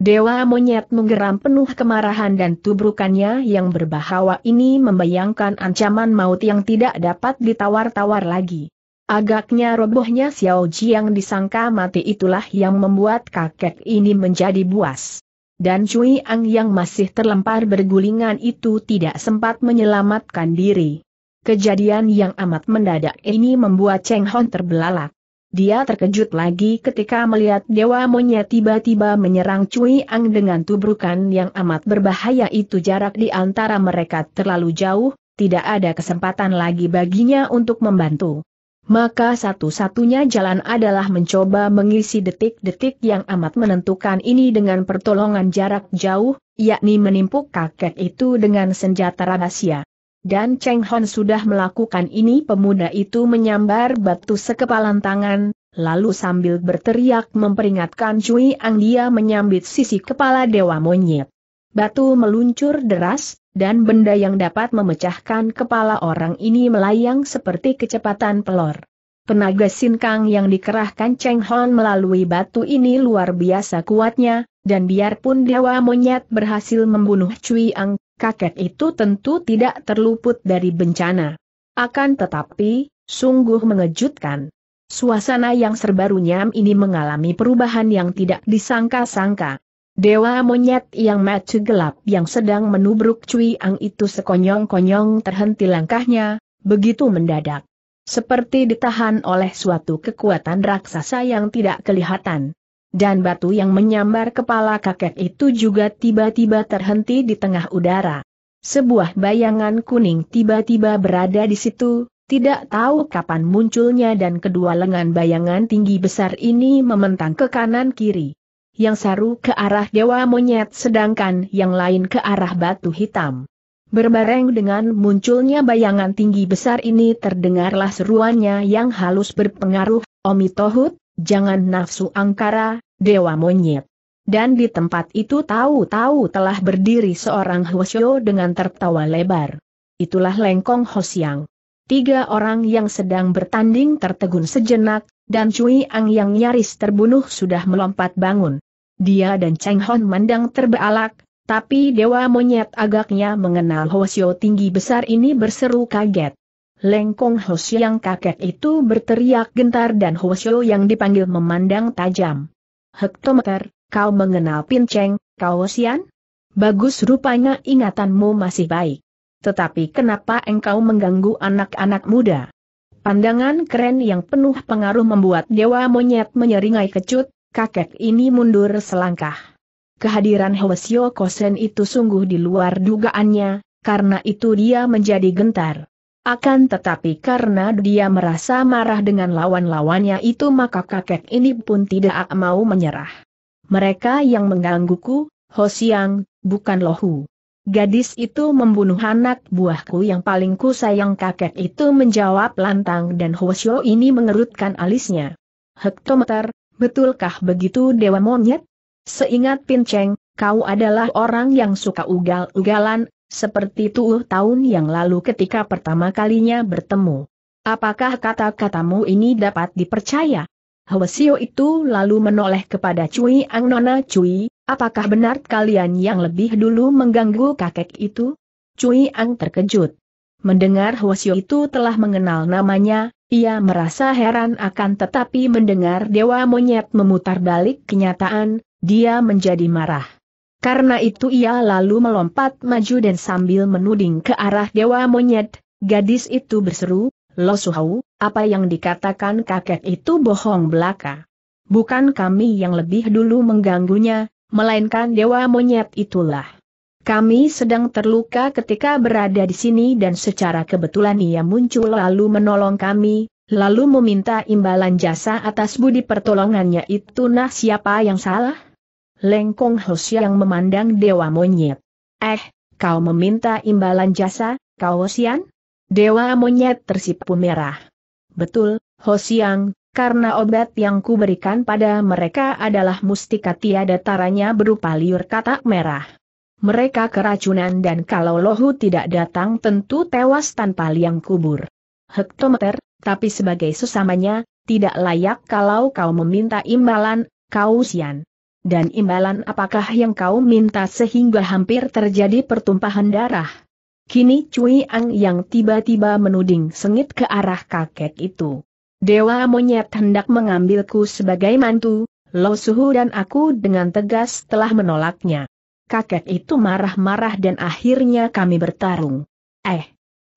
Dewa monyet menggeram penuh kemarahan dan tubrukannya yang berbahawa ini membayangkan ancaman maut yang tidak dapat ditawar-tawar lagi. Agaknya robohnya Xiao Ji yang disangka mati itulah yang membuat kakek ini menjadi buas dan Cui Ang yang masih terlempar bergulingan itu tidak sempat menyelamatkan diri. Kejadian yang amat mendadak ini membuat Cheng Hon terbelalak. Dia terkejut lagi ketika melihat Dewa Monyet tiba-tiba menyerang Cui Ang dengan tubrukan yang amat berbahaya itu jarak di antara mereka terlalu jauh, tidak ada kesempatan lagi baginya untuk membantu maka satu-satunya jalan adalah mencoba mengisi detik-detik yang amat menentukan ini dengan pertolongan jarak jauh, yakni menimpuk kakek itu dengan senjata rahasia. Dan Cheng Hon sudah melakukan ini pemuda itu menyambar batu sekepalan tangan, lalu sambil berteriak memperingatkan Cui Ang dia menyambit sisi kepala dewa monyet. Batu meluncur deras, dan benda yang dapat memecahkan kepala orang ini melayang seperti kecepatan pelor. Tenaga sinkang yang dikerahkan Cheng Hon melalui batu ini luar biasa kuatnya, dan biarpun dewa monyet berhasil membunuh Cui Ang, kakek itu tentu tidak terluput dari bencana. Akan tetapi, sungguh mengejutkan. Suasana yang serba ini mengalami perubahan yang tidak disangka-sangka. Dewa monyet yang matu gelap yang sedang menubruk Cui Ang itu sekonyong-konyong terhenti langkahnya, begitu mendadak. Seperti ditahan oleh suatu kekuatan raksasa yang tidak kelihatan. Dan batu yang menyambar kepala kakek itu juga tiba-tiba terhenti di tengah udara. Sebuah bayangan kuning tiba-tiba berada di situ, tidak tahu kapan munculnya dan kedua lengan bayangan tinggi besar ini mementang ke kanan kiri yang saru ke arah dewa monyet sedangkan yang lain ke arah batu hitam. Berbareng dengan munculnya bayangan tinggi besar ini terdengarlah seruannya yang halus berpengaruh, Omi jangan nafsu angkara, dewa monyet. Dan di tempat itu tahu-tahu telah berdiri seorang Hwasyo dengan tertawa lebar. Itulah Lengkong Hosiang tiga orang yang sedang bertanding tertegun sejenak, dan Cui Ang yang nyaris terbunuh sudah melompat bangun. Dia dan Cheng Hon mandang terbelak, tapi Dewa Monyet agaknya mengenal Hoshio tinggi besar ini berseru kaget. Lengkong Hosio yang kaget itu berteriak gentar dan Hoshio yang dipanggil memandang tajam. Hektometer, kau mengenal Pin Cheng, kau Sian? Bagus rupanya ingatanmu masih baik tetapi kenapa engkau mengganggu anak-anak muda? Pandangan keren yang penuh pengaruh membuat dewa monyet menyeringai kecut, kakek ini mundur selangkah. Kehadiran Hwasyo Kosen itu sungguh di luar dugaannya, karena itu dia menjadi gentar. Akan tetapi karena dia merasa marah dengan lawan-lawannya itu maka kakek ini pun tidak mau menyerah. Mereka yang menggangguku, Hosiang, bukan Lohu. Gadis itu membunuh anak buahku yang paling ku sayang kakek itu menjawab lantang dan Hwasyo ini mengerutkan alisnya. Hektometer, betulkah begitu Dewa Monyet? Seingat Pinceng, kau adalah orang yang suka ugal-ugalan, seperti tuh tahun yang lalu ketika pertama kalinya bertemu. Apakah kata-katamu ini dapat dipercaya? Hwasyo itu lalu menoleh kepada Cui Ang Nona Cui, apakah benar kalian yang lebih dulu mengganggu kakek itu? Cui Ang terkejut. Mendengar Hwasyo itu telah mengenal namanya, ia merasa heran akan tetapi mendengar Dewa Monyet memutar balik kenyataan, dia menjadi marah. Karena itu ia lalu melompat maju dan sambil menuding ke arah Dewa Monyet, gadis itu berseru, Lo Suhau, apa yang dikatakan kakek itu bohong belaka. Bukan kami yang lebih dulu mengganggunya, melainkan dewa monyet itulah. Kami sedang terluka ketika berada di sini dan secara kebetulan ia muncul lalu menolong kami, lalu meminta imbalan jasa atas budi pertolongannya itu nah siapa yang salah? Lengkong Hos yang memandang dewa monyet. Eh, kau meminta imbalan jasa, kau Hosian? Dewa monyet tersipu merah. Betul, Hosiang, karena obat yang kuberikan pada mereka adalah mustika tiada taranya berupa liur katak merah. Mereka keracunan dan kalau lohu tidak datang tentu tewas tanpa liang kubur. Hektometer, tapi sebagai sesamanya, tidak layak kalau kau meminta imbalan, kau sian. Dan imbalan apakah yang kau minta sehingga hampir terjadi pertumpahan darah? Kini Cui Ang yang tiba-tiba menuding sengit ke arah kakek itu. Dewa Monyet hendak mengambilku sebagai mantu, Lo Suhu dan aku dengan tegas telah menolaknya. Kakek itu marah-marah dan akhirnya kami bertarung. Eh!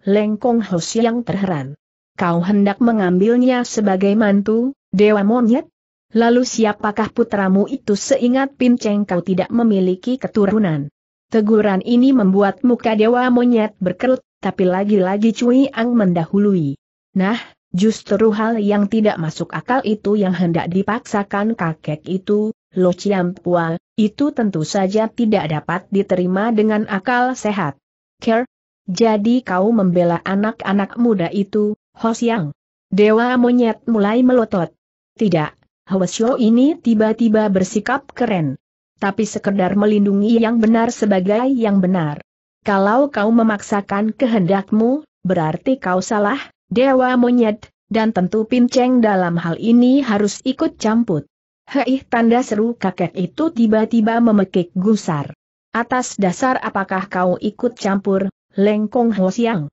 Lengkong Hos yang terheran. Kau hendak mengambilnya sebagai mantu, Dewa Monyet? Lalu siapakah putramu itu seingat pinceng kau tidak memiliki keturunan? Teguran ini membuat muka Dewa Monyet berkerut, tapi lagi-lagi Cui Ang mendahului. Nah, Justru hal yang tidak masuk akal itu yang hendak dipaksakan kakek itu, Lo Pua, itu tentu saja tidak dapat diterima dengan akal sehat. Ker, jadi kau membela anak-anak muda itu, Ho Siang? Dewa monyet mulai melotot. Tidak, Hwasyo ini tiba-tiba bersikap keren. Tapi sekedar melindungi yang benar sebagai yang benar. Kalau kau memaksakan kehendakmu, berarti kau salah, Dewa monyet, dan tentu Pinceng dalam hal ini harus ikut campur. Heih tanda seru kakek itu tiba-tiba memekik gusar. Atas dasar apakah kau ikut campur, lengkong hosiang?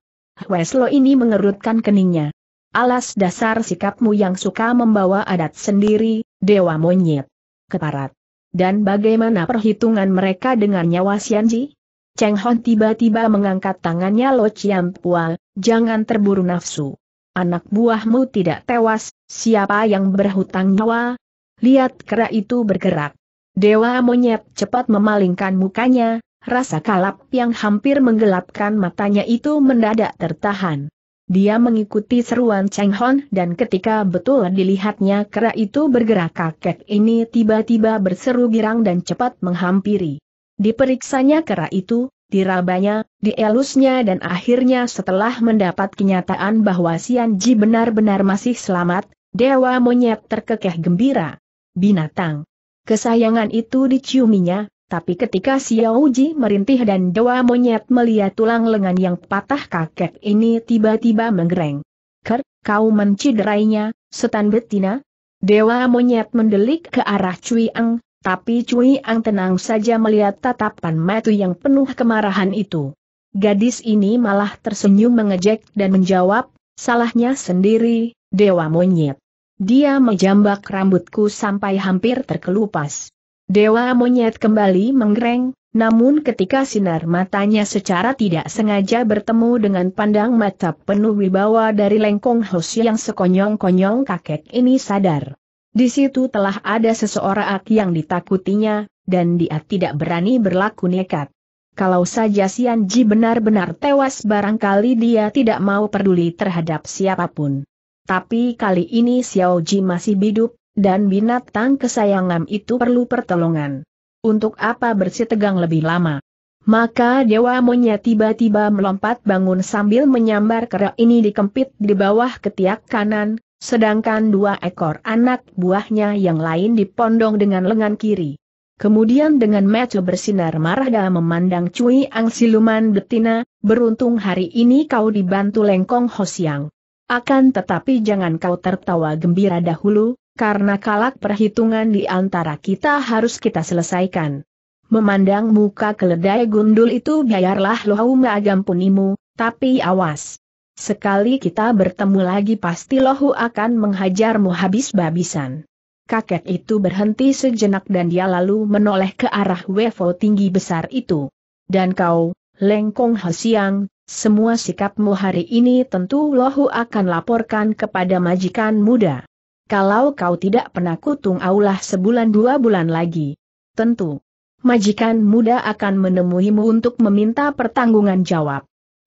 Weslo ini mengerutkan keningnya. Alas dasar sikapmu yang suka membawa adat sendiri, dewa monyet. Keparat. Dan bagaimana perhitungan mereka dengan nyawa Sianji? Cheng Hon tiba-tiba mengangkat tangannya Lo Chiam Pual, jangan terburu nafsu. Anak buahmu tidak tewas, siapa yang berhutang nyawa? Lihat kera itu bergerak. Dewa monyet cepat memalingkan mukanya, rasa kalap yang hampir menggelapkan matanya itu mendadak tertahan. Dia mengikuti seruan Cheng Hon dan ketika betul dilihatnya kera itu bergerak kakek ini tiba-tiba berseru girang dan cepat menghampiri. Diperiksanya kera itu, dirabanya, dielusnya dan akhirnya setelah mendapat kenyataan bahwa Sian Ji benar-benar masih selamat, dewa monyet terkekeh gembira. Binatang. Kesayangan itu diciuminya, tapi ketika Xiao Ji merintih dan dewa monyet melihat tulang lengan yang patah kakek ini tiba-tiba menggereng. Ker, kau menciderainya, setan betina? Dewa monyet mendelik ke arah Cui Ang, tapi Cui Ang tenang saja melihat tatapan matu yang penuh kemarahan itu. Gadis ini malah tersenyum mengejek dan menjawab, salahnya sendiri, dewa monyet. Dia menjambak rambutku sampai hampir terkelupas. Dewa monyet kembali menggereng, namun ketika sinar matanya secara tidak sengaja bertemu dengan pandang mata penuh wibawa dari lengkong Hos yang sekonyong-konyong kakek ini sadar. Di situ telah ada seseorang yang ditakutinya, dan dia tidak berani berlaku nekat. Kalau saja Sian Ji benar-benar tewas barangkali dia tidak mau peduli terhadap siapapun. Tapi kali ini Xiao Ji masih hidup, dan binatang kesayangan itu perlu pertolongan. Untuk apa bersitegang lebih lama? Maka dewa monyet tiba-tiba melompat bangun sambil menyambar kera ini dikempit di bawah ketiak kanan, sedangkan dua ekor anak buahnya yang lain dipondong dengan lengan kiri. Kemudian dengan mata bersinar marah dia memandang Cui Ang siluman betina, beruntung hari ini kau dibantu lengkong Hosiang. Akan tetapi jangan kau tertawa gembira dahulu, karena kalak perhitungan di antara kita harus kita selesaikan. Memandang muka keledai gundul itu biarlah lohau punimu, tapi awas. Sekali kita bertemu lagi pasti lohu akan menghajarmu habis-babisan. Kakek itu berhenti sejenak dan dia lalu menoleh ke arah Wevo tinggi besar itu. Dan kau, Lengkong Hasiang, semua sikapmu hari ini tentu lohu akan laporkan kepada majikan muda. Kalau kau tidak penakut tung aulah sebulan dua bulan lagi. Tentu. Majikan muda akan menemuimu untuk meminta pertanggungan jawab.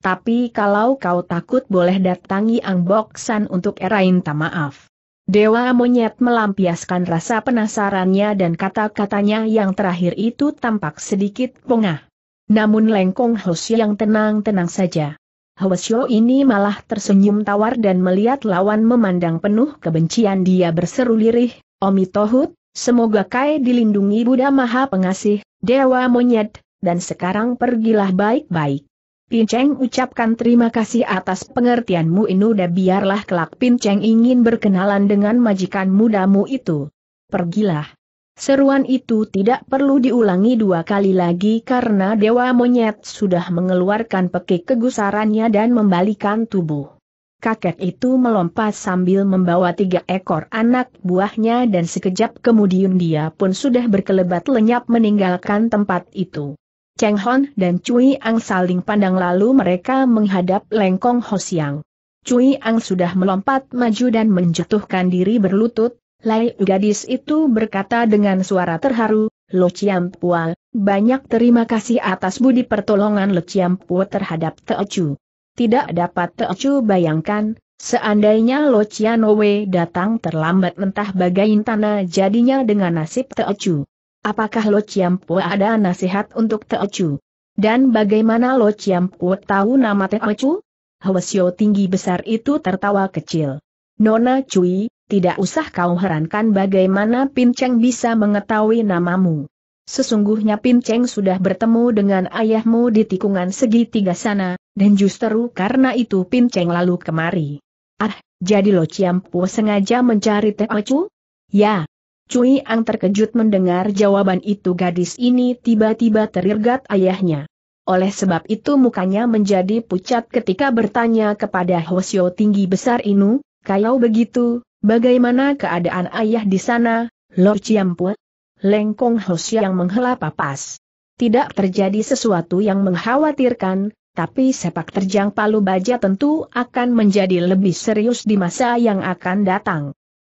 Tapi kalau kau takut boleh datangi Bok San untuk erain tak maaf. Dewa Monyet melampiaskan rasa penasarannya dan kata-katanya yang terakhir itu tampak sedikit pongah. Namun Lengkong Hosyo yang tenang-tenang saja. Hwasyo ini malah tersenyum tawar dan melihat lawan memandang penuh kebencian dia berseru lirih, Omi Tohut, semoga kai dilindungi Buddha Maha Pengasih, Dewa Monyet, dan sekarang pergilah baik-baik. Pinceng ucapkan terima kasih atas pengertianmu Inuda biarlah kelak Pinceng ingin berkenalan dengan majikan mudamu itu. Pergilah. Seruan itu tidak perlu diulangi dua kali lagi karena Dewa Monyet sudah mengeluarkan pekik kegusarannya dan membalikan tubuh. Kakek itu melompat sambil membawa tiga ekor anak buahnya dan sekejap kemudian dia pun sudah berkelebat lenyap meninggalkan tempat itu. Cheng Hon dan Cui Ang saling pandang lalu mereka menghadap Lengkong Ho Siang. Cui Ang sudah melompat maju dan menjatuhkan diri berlutut, Lai gadis itu berkata dengan suara terharu, Lo Chiam Pua, banyak terima kasih atas budi pertolongan Lo Chiam Pua terhadap Chu. Tidak dapat Chu bayangkan, seandainya Lo Chianowe datang terlambat mentah bagain tanah jadinya dengan nasib Chu. Apakah Lo Chiampu ada nasihat untuk Chu? Dan bagaimana Lo Chiampu tahu nama Teocu? Hwasyo tinggi besar itu tertawa kecil. Nona Cui, tidak usah kau herankan bagaimana Pinceng bisa mengetahui namamu. Sesungguhnya Pinceng sudah bertemu dengan ayahmu di tikungan segitiga sana, dan justru karena itu Pinceng lalu kemari. Ah, jadi Lo Chiampu sengaja mencari Chu? Ya, Cui Ang terkejut mendengar jawaban itu gadis ini tiba-tiba terirgat ayahnya. Oleh sebab itu mukanya menjadi pucat ketika bertanya kepada Hosio tinggi besar Inu, kalau begitu, bagaimana keadaan ayah di sana, Lord Ciampu? Lengkong Hosio yang menghela papas. Tidak terjadi sesuatu yang mengkhawatirkan, tapi sepak terjang palu baja tentu akan menjadi lebih serius di masa yang akan datang.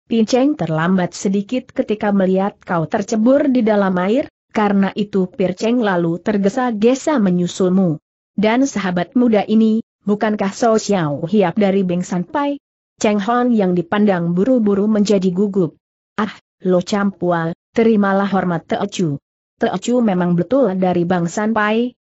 Pinceng terlambat sedikit ketika melihat kau tercebur di dalam air, karena itu Pirceng lalu tergesa-gesa menyusulmu. Dan sahabat muda ini, bukankah So Xiao Hiap dari Beng San Cheng Hon yang dipandang buru-buru menjadi gugup. Ah, lo campual, terimalah hormat Teo Chu. Teo Chu memang betul dari Bang San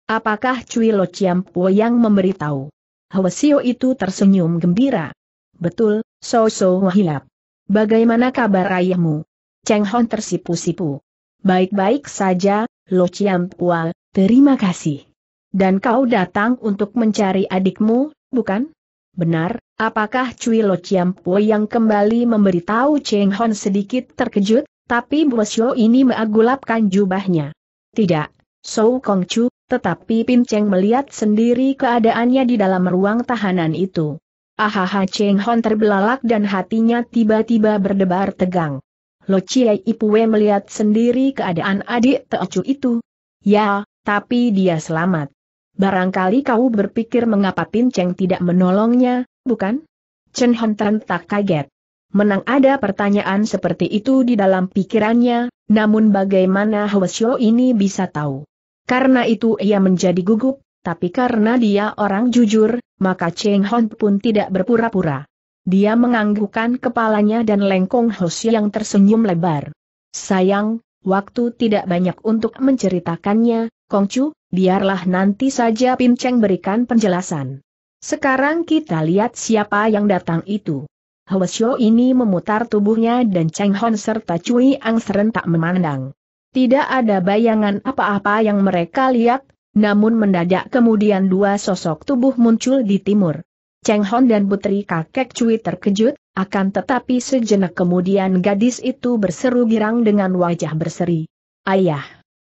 apakah Cui Lo Ciampu yang memberitahu? Hwasio itu tersenyum gembira. Betul, So So Hiap. Bagaimana kabar ayahmu? Cheng Hon tersipu-sipu. Baik-baik saja, Lo Chiam Pua, terima kasih. Dan kau datang untuk mencari adikmu, bukan? Benar, apakah Cui Lo Chiam Pua yang kembali memberitahu Cheng Hon sedikit terkejut, tapi Bosio ini mengagulapkan jubahnya. Tidak, Sou Kong Chu, tetapi Pin Cheng melihat sendiri keadaannya di dalam ruang tahanan itu. Ahaha Cheng Hon terbelalak dan hatinya tiba-tiba berdebar tegang. Lo Chie Ipue melihat sendiri keadaan adik Teocu itu. Ya, tapi dia selamat. Barangkali kau berpikir mengapa Pin Cheng tidak menolongnya, bukan? Chen Hon tak kaget. Menang ada pertanyaan seperti itu di dalam pikirannya, namun bagaimana Hwasyo ini bisa tahu? Karena itu ia menjadi gugup, tapi karena dia orang jujur, maka Cheng Hon pun tidak berpura-pura. Dia menganggukkan kepalanya dan lengkong Hoshi yang tersenyum lebar. Sayang, waktu tidak banyak untuk menceritakannya, Kongcu, biarlah nanti saja Pin Cheng berikan penjelasan. Sekarang kita lihat siapa yang datang itu. Hwasyo ini memutar tubuhnya dan Cheng Hon serta Cui Ang serentak memandang. Tidak ada bayangan apa-apa yang mereka lihat, namun mendadak kemudian dua sosok tubuh muncul di timur. Cheng Hon dan putri kakek Cui terkejut, akan tetapi sejenak kemudian gadis itu berseru girang dengan wajah berseri. Ayah!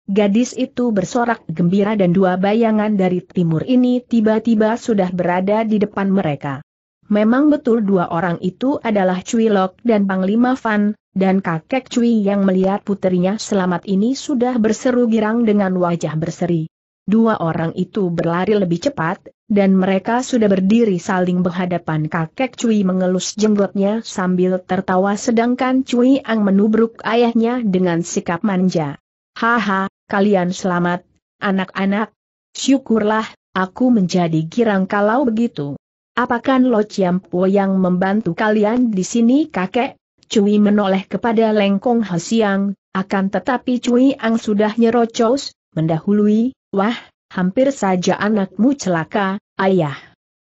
Gadis itu bersorak gembira dan dua bayangan dari timur ini tiba-tiba sudah berada di depan mereka. Memang betul dua orang itu adalah Cui Lok dan Panglima Fan, dan kakek Cui yang melihat putrinya selamat ini sudah berseru girang dengan wajah berseri dua orang itu berlari lebih cepat, dan mereka sudah berdiri saling berhadapan kakek Cui mengelus jenggotnya sambil tertawa sedangkan Cui Ang menubruk ayahnya dengan sikap manja. Haha, kalian selamat, anak-anak. Syukurlah, aku menjadi girang kalau begitu. Apakan Lo Chiampo yang membantu kalian di sini kakek? Cui menoleh kepada Lengkong Hasiang, akan tetapi Cui Ang sudah nyerocos, mendahului, Wah, hampir saja anakmu celaka, ayah.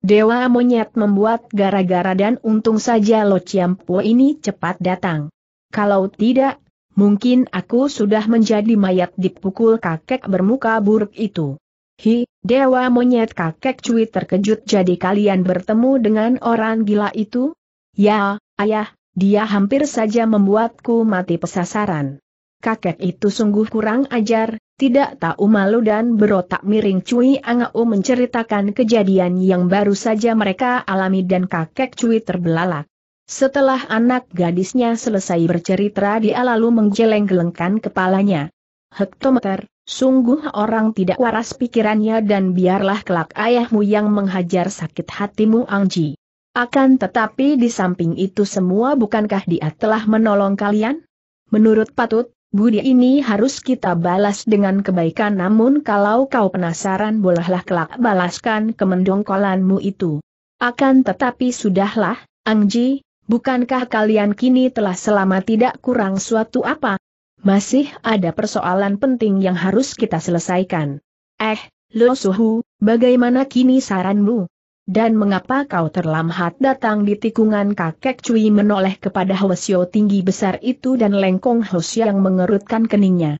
Dewa monyet membuat gara-gara dan untung saja Lo Chiampo ini cepat datang. Kalau tidak, mungkin aku sudah menjadi mayat dipukul kakek bermuka buruk itu. Hi, Dewa monyet kakek cuit terkejut jadi kalian bertemu dengan orang gila itu? Ya, ayah, dia hampir saja membuatku mati pesasaran kakek itu sungguh kurang ajar, tidak tahu malu dan berotak miring Cui Angau menceritakan kejadian yang baru saja mereka alami dan kakek Cui terbelalak. Setelah anak gadisnya selesai bercerita dia lalu menggeleng-gelengkan kepalanya. Hektometer, sungguh orang tidak waras pikirannya dan biarlah kelak ayahmu yang menghajar sakit hatimu Angji. Akan tetapi di samping itu semua bukankah dia telah menolong kalian? Menurut patut, Budi ini harus kita balas dengan kebaikan namun kalau kau penasaran bolehlah kelak balaskan kemendongkolanmu itu. Akan tetapi sudahlah, Angji, bukankah kalian kini telah selama tidak kurang suatu apa? Masih ada persoalan penting yang harus kita selesaikan. Eh, Lo Suhu, bagaimana kini saranmu? Dan mengapa kau terlambat datang di tikungan kakek Cui menoleh kepada Hwasyo tinggi besar itu dan lengkong Hwasyo yang mengerutkan keningnya.